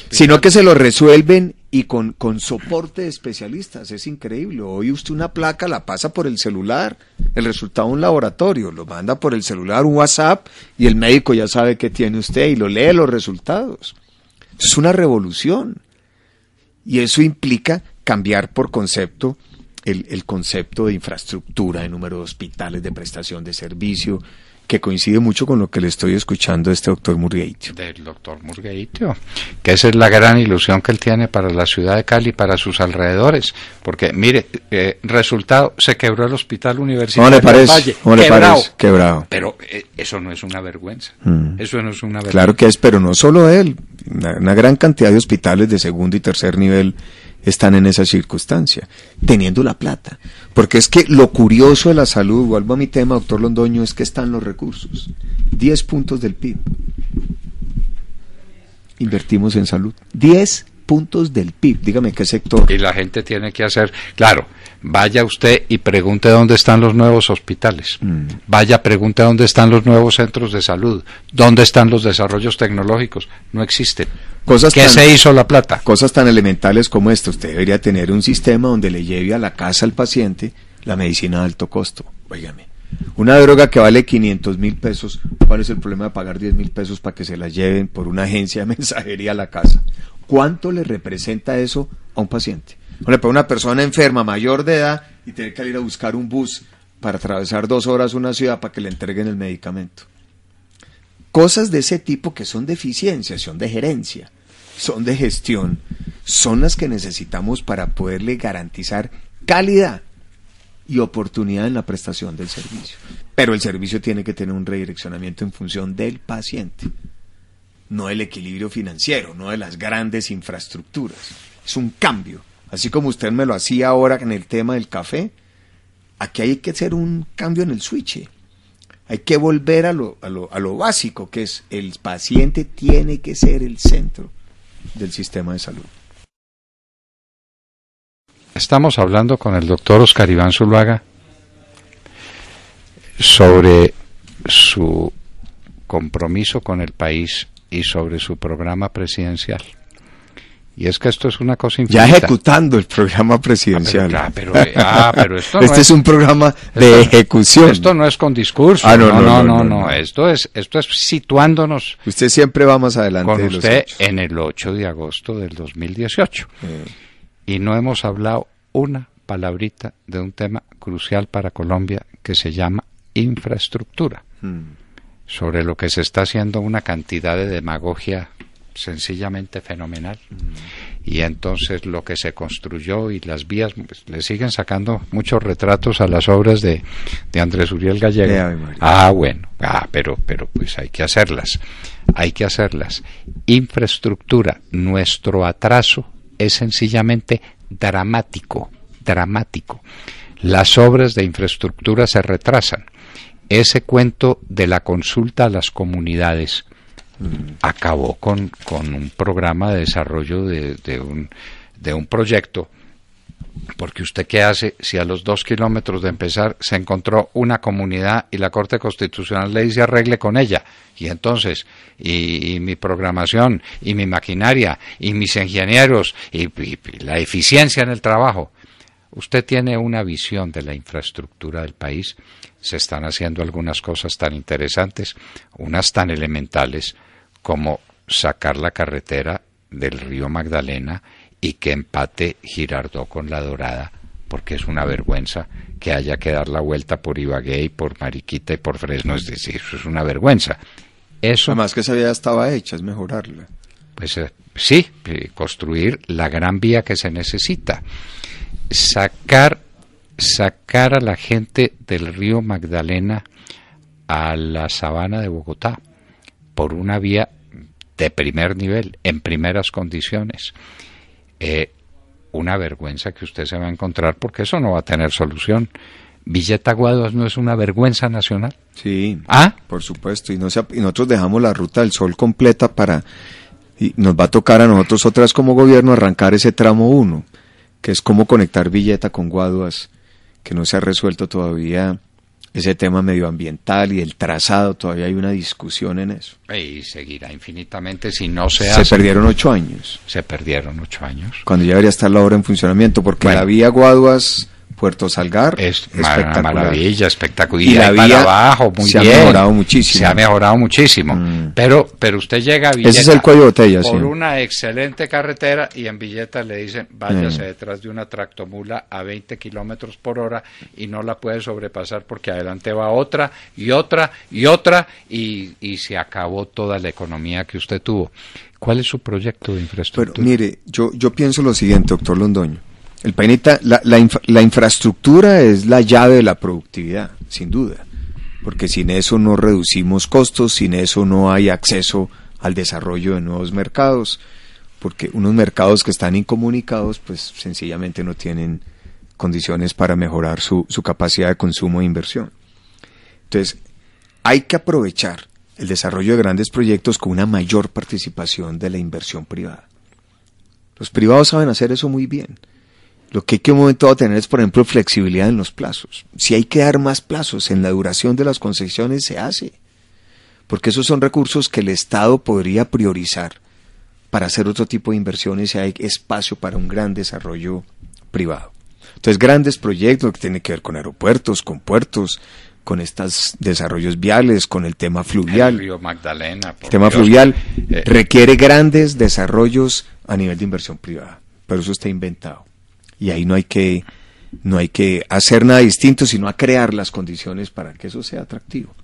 Speaker 2: sino que se lo resuelven y con, con soporte de especialistas. Es increíble. Hoy usted una placa la pasa por el celular, el resultado de un laboratorio, lo manda por el celular, un WhatsApp, y el médico ya sabe qué tiene usted y lo lee los resultados. Es una revolución. Y eso implica cambiar por concepto el, el concepto de infraestructura, de número de hospitales, de prestación de servicio, que coincide mucho con lo que le estoy escuchando a este doctor Murgueitio. Del doctor Murgueitio, oh, que esa es la gran ilusión que él tiene
Speaker 1: para la ciudad de Cali, y para sus alrededores, porque mire, eh, resultado, se quebró el hospital universitario. ¿Cómo Valle. ¿Cómo le parece? Quebrado. Pero eh, eso no es una vergüenza. Mm. Eso no es una vergüenza. Claro
Speaker 2: que es, pero no solo él, una gran cantidad de hospitales de segundo y tercer nivel están en esa circunstancia, teniendo la plata. Porque es que lo curioso de la salud, vuelvo a mi tema, doctor Londoño, es que están los recursos. 10 puntos del PIB. Invertimos en salud. 10 puntos
Speaker 1: del PIB. Dígame qué sector. Y la gente tiene que hacer, claro, vaya usted y pregunte dónde están los nuevos hospitales, mm. vaya pregunte dónde están los nuevos centros de salud, dónde están los desarrollos tecnológicos, no existen.
Speaker 2: Cosas ¿Qué se hizo la plata? Cosas tan elementales como esto, usted debería tener un sistema donde le lleve a la casa al paciente la medicina de alto costo, óigame. Una droga que vale 500 mil pesos, ¿cuál es el problema de pagar 10 mil pesos para que se la lleven por una agencia de mensajería a la casa? ¿Cuánto le representa eso a un paciente? para una persona enferma mayor de edad y tener que ir a buscar un bus para atravesar dos horas una ciudad para que le entreguen el medicamento. Cosas de ese tipo que son de eficiencia, son de gerencia, son de gestión, son las que necesitamos para poderle garantizar calidad y oportunidad en la prestación del servicio. Pero el servicio tiene que tener un redireccionamiento en función del paciente no el equilibrio financiero, no de las grandes infraestructuras. Es un cambio. Así como usted me lo hacía ahora en el tema del café, aquí hay que hacer un cambio en el switch. Hay que volver a lo, a lo básico, que es el paciente tiene que ser el centro del sistema de salud.
Speaker 1: Estamos hablando con el doctor Oscar Iván Zuluaga sobre su compromiso con el país y sobre su programa presidencial. Y es que esto es una cosa infinita. Ya
Speaker 2: ejecutando el programa presidencial. Ah, pero, ah, ah, esto no este es, un programa de ejecución. Esto
Speaker 1: no es con discurso. Ah, no, no, no, no, Esto es, esto es
Speaker 2: situándonos. Usted siempre va más adelante. Con usted
Speaker 1: en el 8 de agosto del 2018.
Speaker 2: Mm.
Speaker 1: Y no hemos hablado una palabrita de un tema crucial para Colombia que se llama infraestructura. Mm sobre lo que se está haciendo una cantidad de demagogia sencillamente fenomenal. Mm. Y entonces lo que se construyó y las vías, pues, le siguen sacando muchos retratos a las obras de, de Andrés Uriel Gallego. Ah, bueno, ah, pero, pero pues hay que hacerlas, hay que hacerlas. Infraestructura, nuestro atraso es sencillamente dramático, dramático. Las obras de infraestructura se retrasan ese cuento de la consulta a las comunidades mm. acabó con, un programa de desarrollo de, un, proyecto. Porque usted qué hace si a los dos kilómetros de empezar se encontró una comunidad y la Corte Constitucional le dice arregle con ella. Y entonces, y, mi programación, y mi maquinaria, y mis ingenieros, y la eficiencia en el trabajo. Usted tiene una visión de la infraestructura del país. Se están haciendo algunas cosas tan interesantes, unas tan elementales como sacar la carretera del río Magdalena y que empate Girardó con la Dorada, porque es una vergüenza que haya que dar la vuelta por Ibagué y por Mariquita y por Fresno, es decir, eso es una vergüenza. Eso, Además que esa vía estaba hecha, es mejorarla. Pues eh, sí, eh, construir la gran vía que se necesita sacar, sacar a la gente del río Magdalena a la sabana de Bogotá por una vía de primer nivel, en primeras condiciones. Eh, una vergüenza que usted se va a encontrar porque eso no va a tener solución. Villeta Guaduas no es una vergüenza nacional.
Speaker 2: Sí. Ah. Por supuesto. Y, no nosotros dejamos la ruta del sol completa para. Y nos va a tocar a nosotros otras como gobierno arrancar ese tramo 1 que es cómo conectar Villeta con Guaduas, que no se ha resuelto todavía ese tema medioambiental y el trazado, todavía hay una discusión en eso.
Speaker 1: Y seguirá infinitamente si no se Se perdieron ocho años. Se perdieron ocho años.
Speaker 2: Cuando ya debería estar la obra en funcionamiento, porque había la vía Guaduas Puerto Salgar. Es maravilla,
Speaker 1: espectacular. Y, abajo, se ha mejorado muchísimo. Se ha mejorado muchísimo. Mm. Pero, pero usted llega a Villeta. es el Por una excelente carretera y en Villeta le dicen, váyase mm. detrás de una tractomula a 20 kilómetros por hora y no la puede sobrepasar porque adelante va otra y otra y otra y, se acabó toda la economía que usted tuvo.
Speaker 2: ¿Cuál es su proyecto de infraestructura? mire, yo, yo pienso lo siguiente, doctor Londoño. El la, infraestructura es la llave de la productividad, sin duda, porque sin eso no reducimos costos, sin eso no hay acceso al desarrollo de nuevos mercados, porque unos mercados que están incomunicados, pues sencillamente no tienen condiciones para mejorar su, su capacidad de consumo e inversión. Entonces, hay que aprovechar el desarrollo de grandes proyectos con una mayor participación de la inversión privada. Los privados saben hacer eso muy bien. Lo que hay que un momento a tener es, por ejemplo, flexibilidad en los plazos. Si hay que dar más plazos en la duración de las concesiones, se hace. Porque esos son recursos que el Estado podría priorizar para hacer otro tipo de inversiones y hay espacio para un gran desarrollo privado. Entonces, grandes proyectos que tienen que ver con aeropuertos, con puertos, con estos desarrollos viales, con el tema fluvial. El Magdalena.
Speaker 1: tema fluvial eh, eh. requiere
Speaker 2: grandes desarrollos a nivel de inversión privada. Pero eso está inventado y ahí no hay que no hay que hacer nada distinto, sino a crear las condiciones para que eso sea atractivo.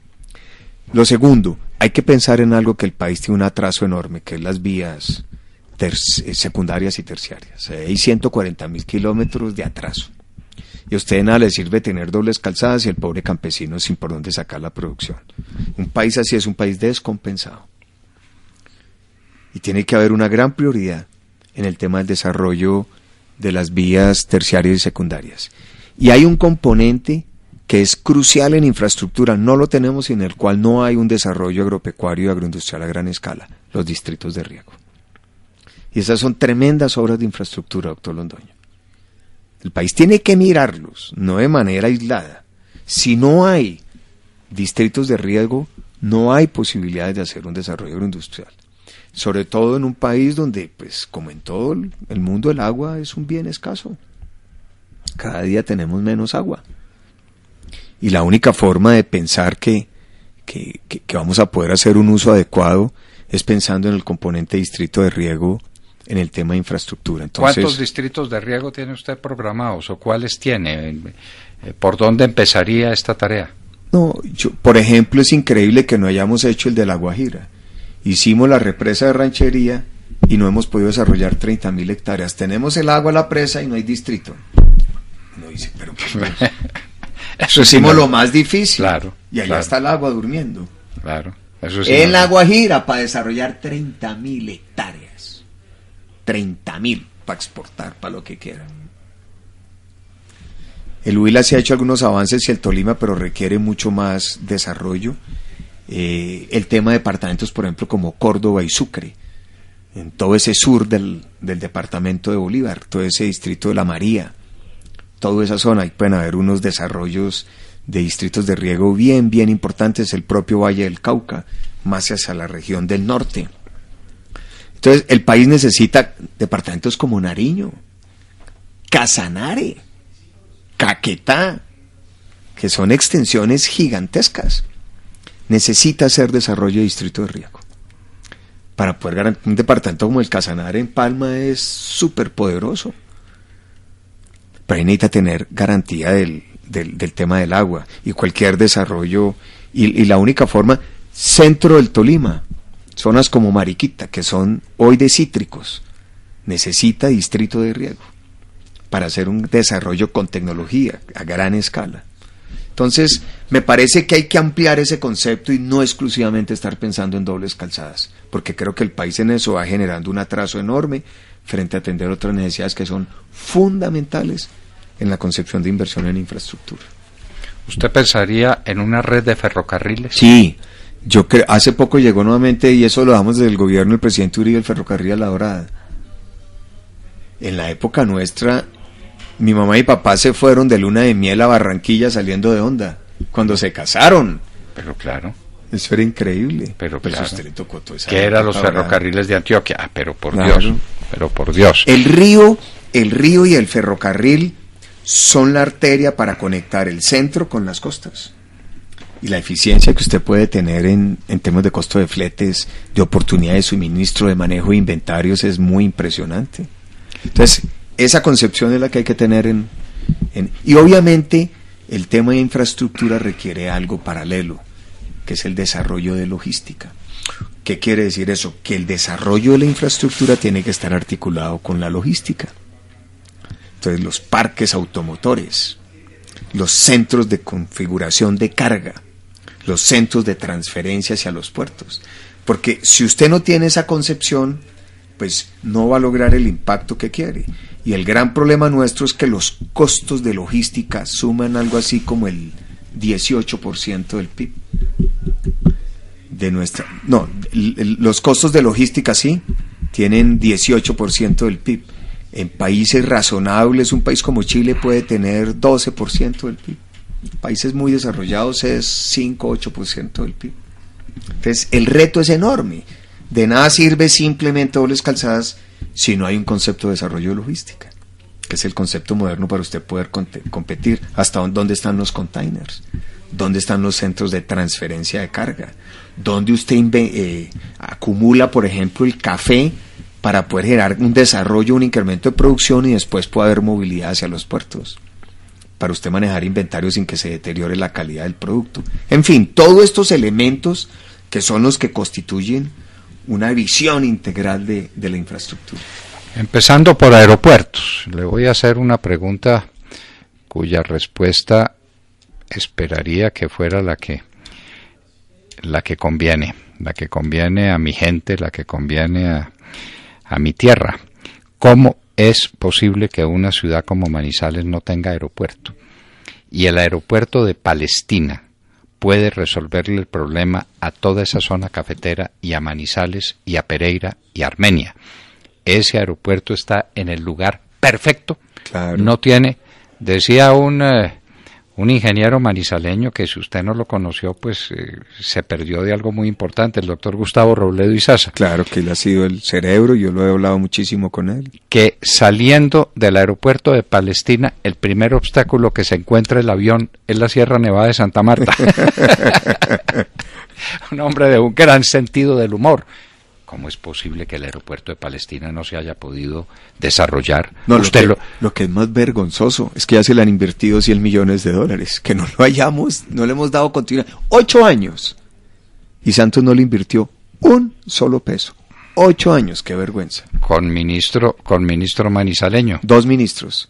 Speaker 2: Lo segundo, hay que pensar en algo que el país tiene un atraso enorme, que es las vías eh, secundarias y terciarias. Hay 140 mil kilómetros de atraso. Y a usted nada le sirve tener dobles calzadas y el pobre campesino sin por dónde sacar la producción. Un país así es un país descompensado. Y tiene que haber una gran prioridad en el tema del desarrollo de las vías terciarias y secundarias. Y hay un componente que es crucial en infraestructura, no lo tenemos y en el cual no hay un desarrollo agropecuario y agroindustrial a gran escala, los distritos de riego. Y esas son tremendas obras de infraestructura, doctor Londoño. El país tiene que mirarlos, no de manera aislada. Si no hay distritos de riesgo, no hay posibilidades de hacer un desarrollo agroindustrial sobre todo en un país donde, pues como en todo el mundo, el agua es un bien escaso. Cada día tenemos menos agua. Y la única forma de pensar que, que, vamos a poder hacer un uso adecuado es pensando en el componente distrito de riego en el tema de infraestructura. Entonces, ¿Cuántos
Speaker 1: distritos de riego tiene usted programados o cuáles tiene? Eh, ¿Por dónde empezaría esta tarea?
Speaker 2: No, yo, por ejemplo, es increíble que no hayamos hecho el de La Guajira hicimos la represa de ranchería y no hemos podido desarrollar 30.000 hectáreas. Tenemos el agua, a la presa y no hay distrito. No dice, pero
Speaker 1: eso hicimos lo
Speaker 2: más difícil. Claro, y allá está el agua durmiendo. Claro. Eso en la Guajira para desarrollar 30.000 hectáreas. 30.000 para exportar, para lo que quieran. El Huila se ha hecho algunos avances y el Tolima, pero requiere mucho más desarrollo. Eh, el tema de departamentos, por ejemplo, como Córdoba y Sucre, en todo ese sur del, departamento de Bolívar, todo ese distrito de La María, toda esa zona, ahí pueden haber unos desarrollos de distritos de riego bien, bien importantes, el propio Valle del Cauca, más hacia la región del norte. Entonces, el país necesita departamentos como Nariño, Casanare, Caquetá, que son extensiones gigantescas necesita hacer desarrollo de distrito de riego, Para poder garantizar un departamento como el Casanar en Palma es súper poderoso. Pero necesita tener garantía del, tema del agua y cualquier desarrollo. Y, y la única forma, centro del Tolima, zonas como Mariquita, que son hoy de cítricos, necesita distrito de riego para hacer un desarrollo con tecnología a gran escala. Entonces, me parece que hay que ampliar ese concepto y no exclusivamente estar pensando en dobles calzadas, porque creo que el país en eso va generando un atraso enorme frente a atender otras necesidades que son fundamentales en la concepción de inversión en infraestructura.
Speaker 1: ¿Usted pensaría en una red de ferrocarriles?
Speaker 2: Sí, yo creo, hace poco llegó nuevamente, y eso lo damos desde el gobierno del presidente Uribe, el ferrocarril a la dorada. En la época nuestra, mi mamá y papá se fueron de luna de miel a Barranquilla saliendo de onda, cuando se casaron. Pero claro. Eso era increíble. Pero pues claro. que eran los ferrocarriles
Speaker 1: de Antioquia? Ah, pero por Dios. Pero por Dios. El río,
Speaker 2: el río y el ferrocarril son la arteria para conectar el centro con las costas. Y la eficiencia que usted puede tener en, en temas de costo de fletes, de oportunidad de suministro, de manejo de inventarios es muy impresionante. Entonces, esa concepción es la que hay que tener en, y obviamente el tema de infraestructura requiere algo paralelo, que es el desarrollo de logística. ¿Qué quiere decir eso? Que el desarrollo de la infraestructura tiene que estar articulado con la logística. Entonces los parques automotores, los centros de configuración de carga, los centros de transferencia hacia los puertos. Porque si usted no tiene esa concepción, pues no va a lograr el impacto que quiere. Y el gran problema nuestro es que los costos de logística suman algo así como el 18% del PIB. De nuestra, no, los costos de logística sí tienen 18% del PIB. En países razonables, un país como Chile puede tener 12% del PIB. Países muy desarrollados es 5-8% del PIB. Entonces, el reto es enorme. De nada sirve simplemente dobles calzadas si no hay un concepto de desarrollo de logística, que es el concepto moderno para usted poder competir, hasta dónde están los containers, dónde están los centros de transferencia de carga, dónde usted eh, acumula, por ejemplo, el café para poder generar un desarrollo, un incremento de producción y después pueda haber movilidad hacia los puertos para usted manejar inventario sin que se deteriore la calidad del producto. En fin, todos estos elementos que son los que constituyen una visión integral de, la infraestructura.
Speaker 1: Empezando por aeropuertos, le voy a hacer una pregunta cuya respuesta esperaría que fuera la que la que conviene, la que conviene a mi gente, la que conviene a, a mi tierra. ¿Cómo es posible que una ciudad como Manizales no tenga aeropuerto? Y el aeropuerto de Palestina, puede resolverle el problema a toda esa zona cafetera y a Manizales y a Pereira y a Armenia. Ese aeropuerto está en el lugar perfecto. No tiene, decía un eh, un ingeniero manizaleño que si usted no lo conoció, pues eh, se perdió de algo muy importante, el doctor Gustavo Robledo Izaza. Claro que él ha sido el cerebro, yo lo he hablado muchísimo con él. Que saliendo del aeropuerto de Palestina, el primer obstáculo que se encuentra el avión es la Sierra Nevada de Santa Marta. un hombre de un gran sentido del humor ¿Cómo es posible que el aeropuerto de Palestina no se haya podido desarrollar?
Speaker 2: Usted lo, que, es más vergonzoso es que ya se le han invertido 100 millones de dólares, que no lo hayamos, no le hemos dado continuidad. Ocho años. Y Santos no le invirtió un solo peso. Ocho años, qué vergüenza. Con ministro, con ministro manizaleño. Dos ministros.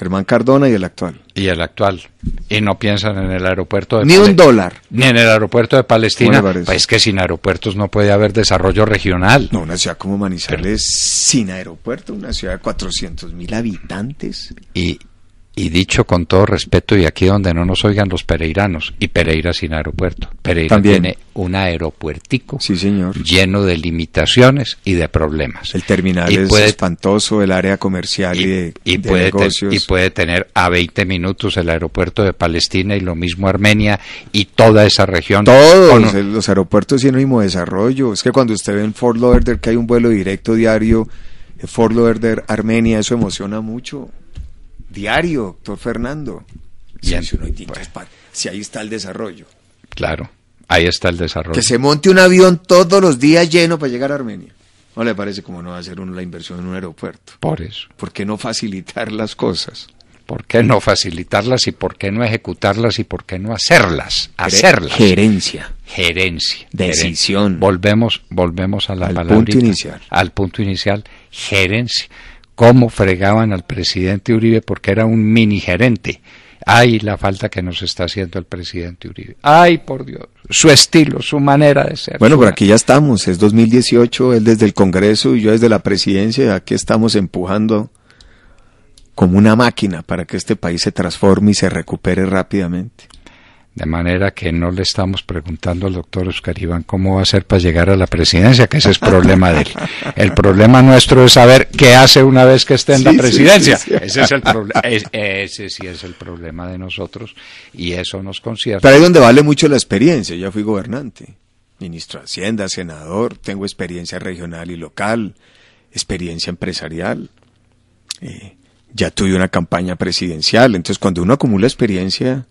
Speaker 2: Germán Cardona y el actual.
Speaker 1: Y el actual. Y no piensan
Speaker 2: en el aeropuerto de Ni un dólar.
Speaker 1: Ni en el aeropuerto de Palestina. Pues es que sin aeropuertos no puede haber desarrollo regional. No, una ciudad como Manizales
Speaker 2: sin aeropuerto, una ciudad de 400.000 habitantes.
Speaker 1: Y, y dicho con todo respeto, y aquí donde no nos oigan los pereiranos, y Pereira sin aeropuerto. Pereira tiene un aeropuertico lleno de limitaciones y de problemas. El terminal es espantoso, el área comercial y, de, puede negocios. y puede tener a 20 minutos el aeropuerto de Palestina y
Speaker 2: lo mismo Armenia y toda esa región. Todos los, aeropuertos tienen el mismo desarrollo. Es que cuando usted ve en Fort Lauderdale que hay un vuelo directo diario, eh, Fort Lauderdale, Armenia, eso emociona mucho diario, doctor Fernando. Pues, si, ahí está el desarrollo. Claro, ahí está el desarrollo. Que se monte un avión todos los días lleno para llegar a Armenia. ¿No le parece como no hacer uno la inversión en un aeropuerto? Por eso. ¿Por qué no facilitar las cosas? ¿Por qué no facilitarlas y por qué no ejecutarlas
Speaker 1: y por qué no hacerlas? Hacerlas. Gerencia. Gerencia. Decisión. Volvemos, volvemos a la al Punto inicial. Al punto inicial. Gerencia cómo fregaban al presidente Uribe porque era un mini gerente. Ay, la falta que nos está haciendo el presidente Uribe. Ay, por Dios, su estilo, su manera de ser. Bueno, pero aquí
Speaker 2: ya estamos, es 2018, él desde el Congreso y yo desde la presidencia, aquí estamos empujando como una máquina para que este país se transforme y se recupere rápidamente. De manera que no le estamos preguntando al doctor Oscar Iván cómo va a hacer para llegar a
Speaker 1: la presidencia, que ese es problema de él. El problema nuestro es saber qué hace una vez que esté en la presidencia. ese, es el sí es el problema de nosotros y eso nos concierne. Pero ahí es donde
Speaker 2: vale mucho la experiencia. Ya fui gobernante, ministro de Hacienda, senador, tengo experiencia regional y local, experiencia empresarial. Eh, ya tuve una campaña presidencial. Entonces, cuando uno acumula experiencia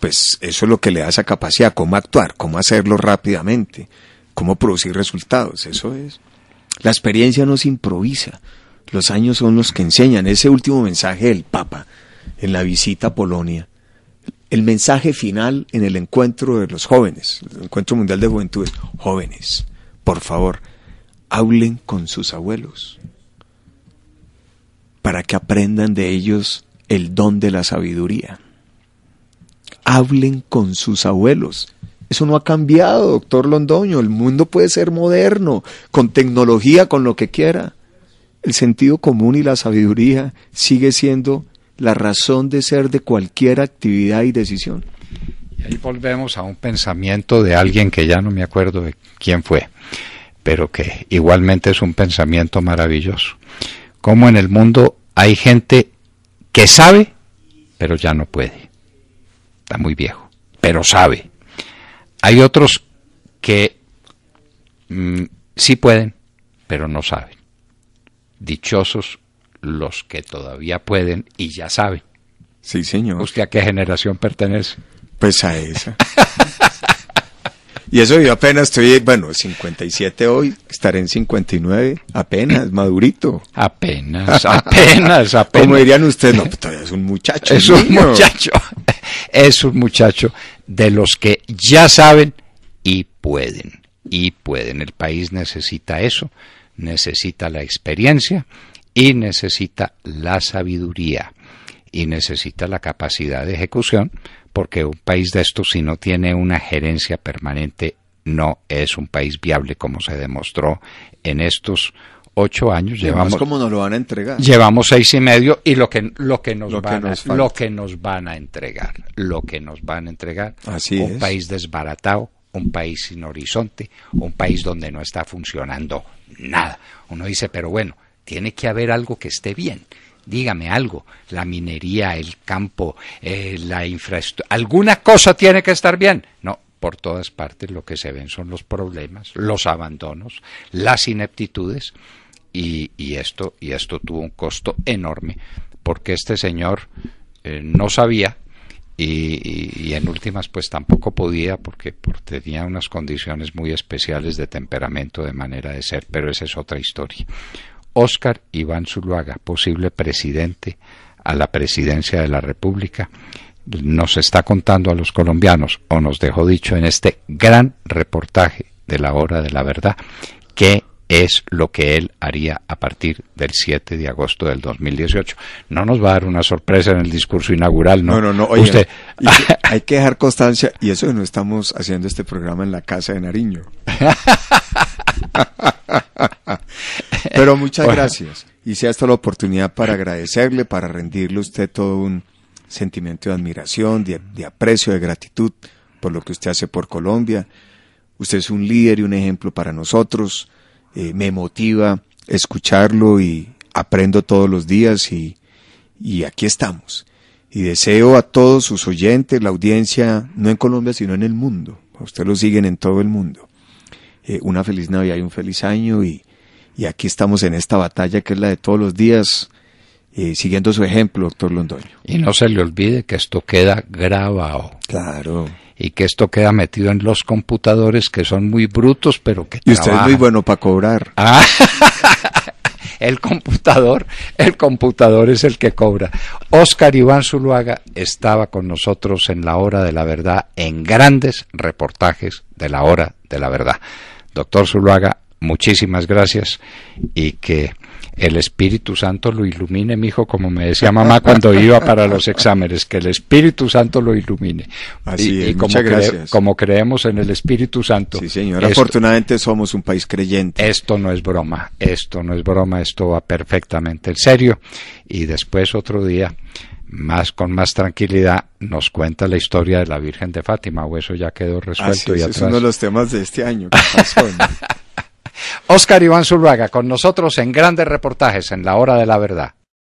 Speaker 2: pues eso es lo que le da esa capacidad, cómo actuar, cómo hacerlo rápidamente, cómo producir resultados, eso es. La experiencia no se improvisa, los años son los que enseñan. Ese último mensaje del Papa en la visita a Polonia, el mensaje final en el encuentro de los jóvenes, el encuentro mundial de juventudes, jóvenes, por favor, hablen con sus abuelos para que aprendan de ellos el don de la sabiduría hablen con sus abuelos. Eso no ha cambiado, doctor Londoño. El mundo puede ser moderno, con tecnología, con lo que quiera. El sentido común y la sabiduría sigue siendo la razón de ser de cualquier actividad y decisión. Y ahí
Speaker 1: volvemos a un pensamiento de alguien que ya no me acuerdo de quién fue, pero que igualmente es un pensamiento maravilloso. Como en el mundo hay gente que sabe, pero ya no puede está muy viejo, pero sabe. Hay otros que mm, sí pueden, pero no saben. Dichosos los que todavía pueden y ya saben. Sí, señor. ¿Usted a qué generación pertenece?
Speaker 2: Pues a esa. Y eso yo apenas estoy, bueno, 57 hoy, estaré en 59, apenas, madurito. Apenas, apenas, apenas. Como dirían ustedes, no, pues, todavía es un muchacho. Es un muchacho, es un
Speaker 1: muchacho de los que ya saben y pueden, y pueden. El país necesita eso, necesita la experiencia y necesita la sabiduría y necesita la capacidad de ejecución porque un país de estos, si no tiene una gerencia permanente, no es un país viable, como se demostró en estos ocho años. Llevamos, ¿cómo nos lo van a entregar? Llevamos seis y medio y lo que, lo que, nos, van, a, lo que nos van a entregar, lo que nos van a entregar, un país desbaratado, un país sin horizonte, un país donde no está funcionando nada. Uno dice, pero bueno, tiene que haber algo que esté bien dígame algo, la minería, el campo, eh, la infraestructura, alguna cosa tiene que estar bien. No, por todas partes lo que se ven son los problemas, los abandonos, las ineptitudes y, esto y esto tuvo un costo enorme porque este señor eh, no sabía y, en últimas pues tampoco podía porque, tenía unas condiciones muy especiales de temperamento, de manera de ser, pero esa es otra historia. Óscar Iván Zuluaga, posible presidente a la presidencia de la República, nos está contando a los colombianos, o nos dejó dicho en este gran reportaje de la hora de la verdad, qué es lo que él haría a partir del 7 de agosto del
Speaker 2: 2018. No nos va a dar una sorpresa en el discurso inaugural, ¿no? No, no, no. Usted... hay que dejar constancia, y eso que no estamos haciendo este programa en la Casa de Nariño. Pero muchas gracias. Y sea esta la oportunidad para agradecerle, para rendirle a usted todo un sentimiento de admiración, de, aprecio, de gratitud por lo que usted hace por Colombia. Usted es un líder y un ejemplo para nosotros. Eh, me motiva escucharlo y aprendo todos los días y, aquí estamos. Y deseo a todos sus oyentes, la audiencia, no en Colombia, sino en el mundo. usted lo siguen en todo el mundo. Eh, una feliz Navidad y un feliz año y, aquí estamos en esta batalla que es la de todos los días, eh, siguiendo su ejemplo, doctor Londoño. Y no se le olvide que esto queda grabado.
Speaker 1: Claro. Y que esto queda metido en los computadores que son muy brutos, pero que... Y usted es muy
Speaker 2: bueno para cobrar.
Speaker 1: Ah, el computador, el computador es el que cobra. Oscar Iván Zuluaga estaba con nosotros en la hora de la verdad en grandes reportajes de la hora de la verdad. Doctor Zuluaga, muchísimas gracias y que el Espíritu Santo lo ilumine, mi hijo, como me decía mamá cuando iba para los exámenes, que el Espíritu Santo lo ilumine. Así es, y como, muchas gracias. como creemos en el Espíritu Santo. Sí, señor, afortunadamente somos un país creyente. Esto no es broma, esto no es broma, esto va perfectamente en serio. Y después otro día más con más tranquilidad nos cuenta la historia de la Virgen de Fátima, o eso ya quedó resuelto. y es uno de
Speaker 2: los temas de este año. Oscar Iván Zuluaga con nosotros en grandes reportajes en la hora de la verdad.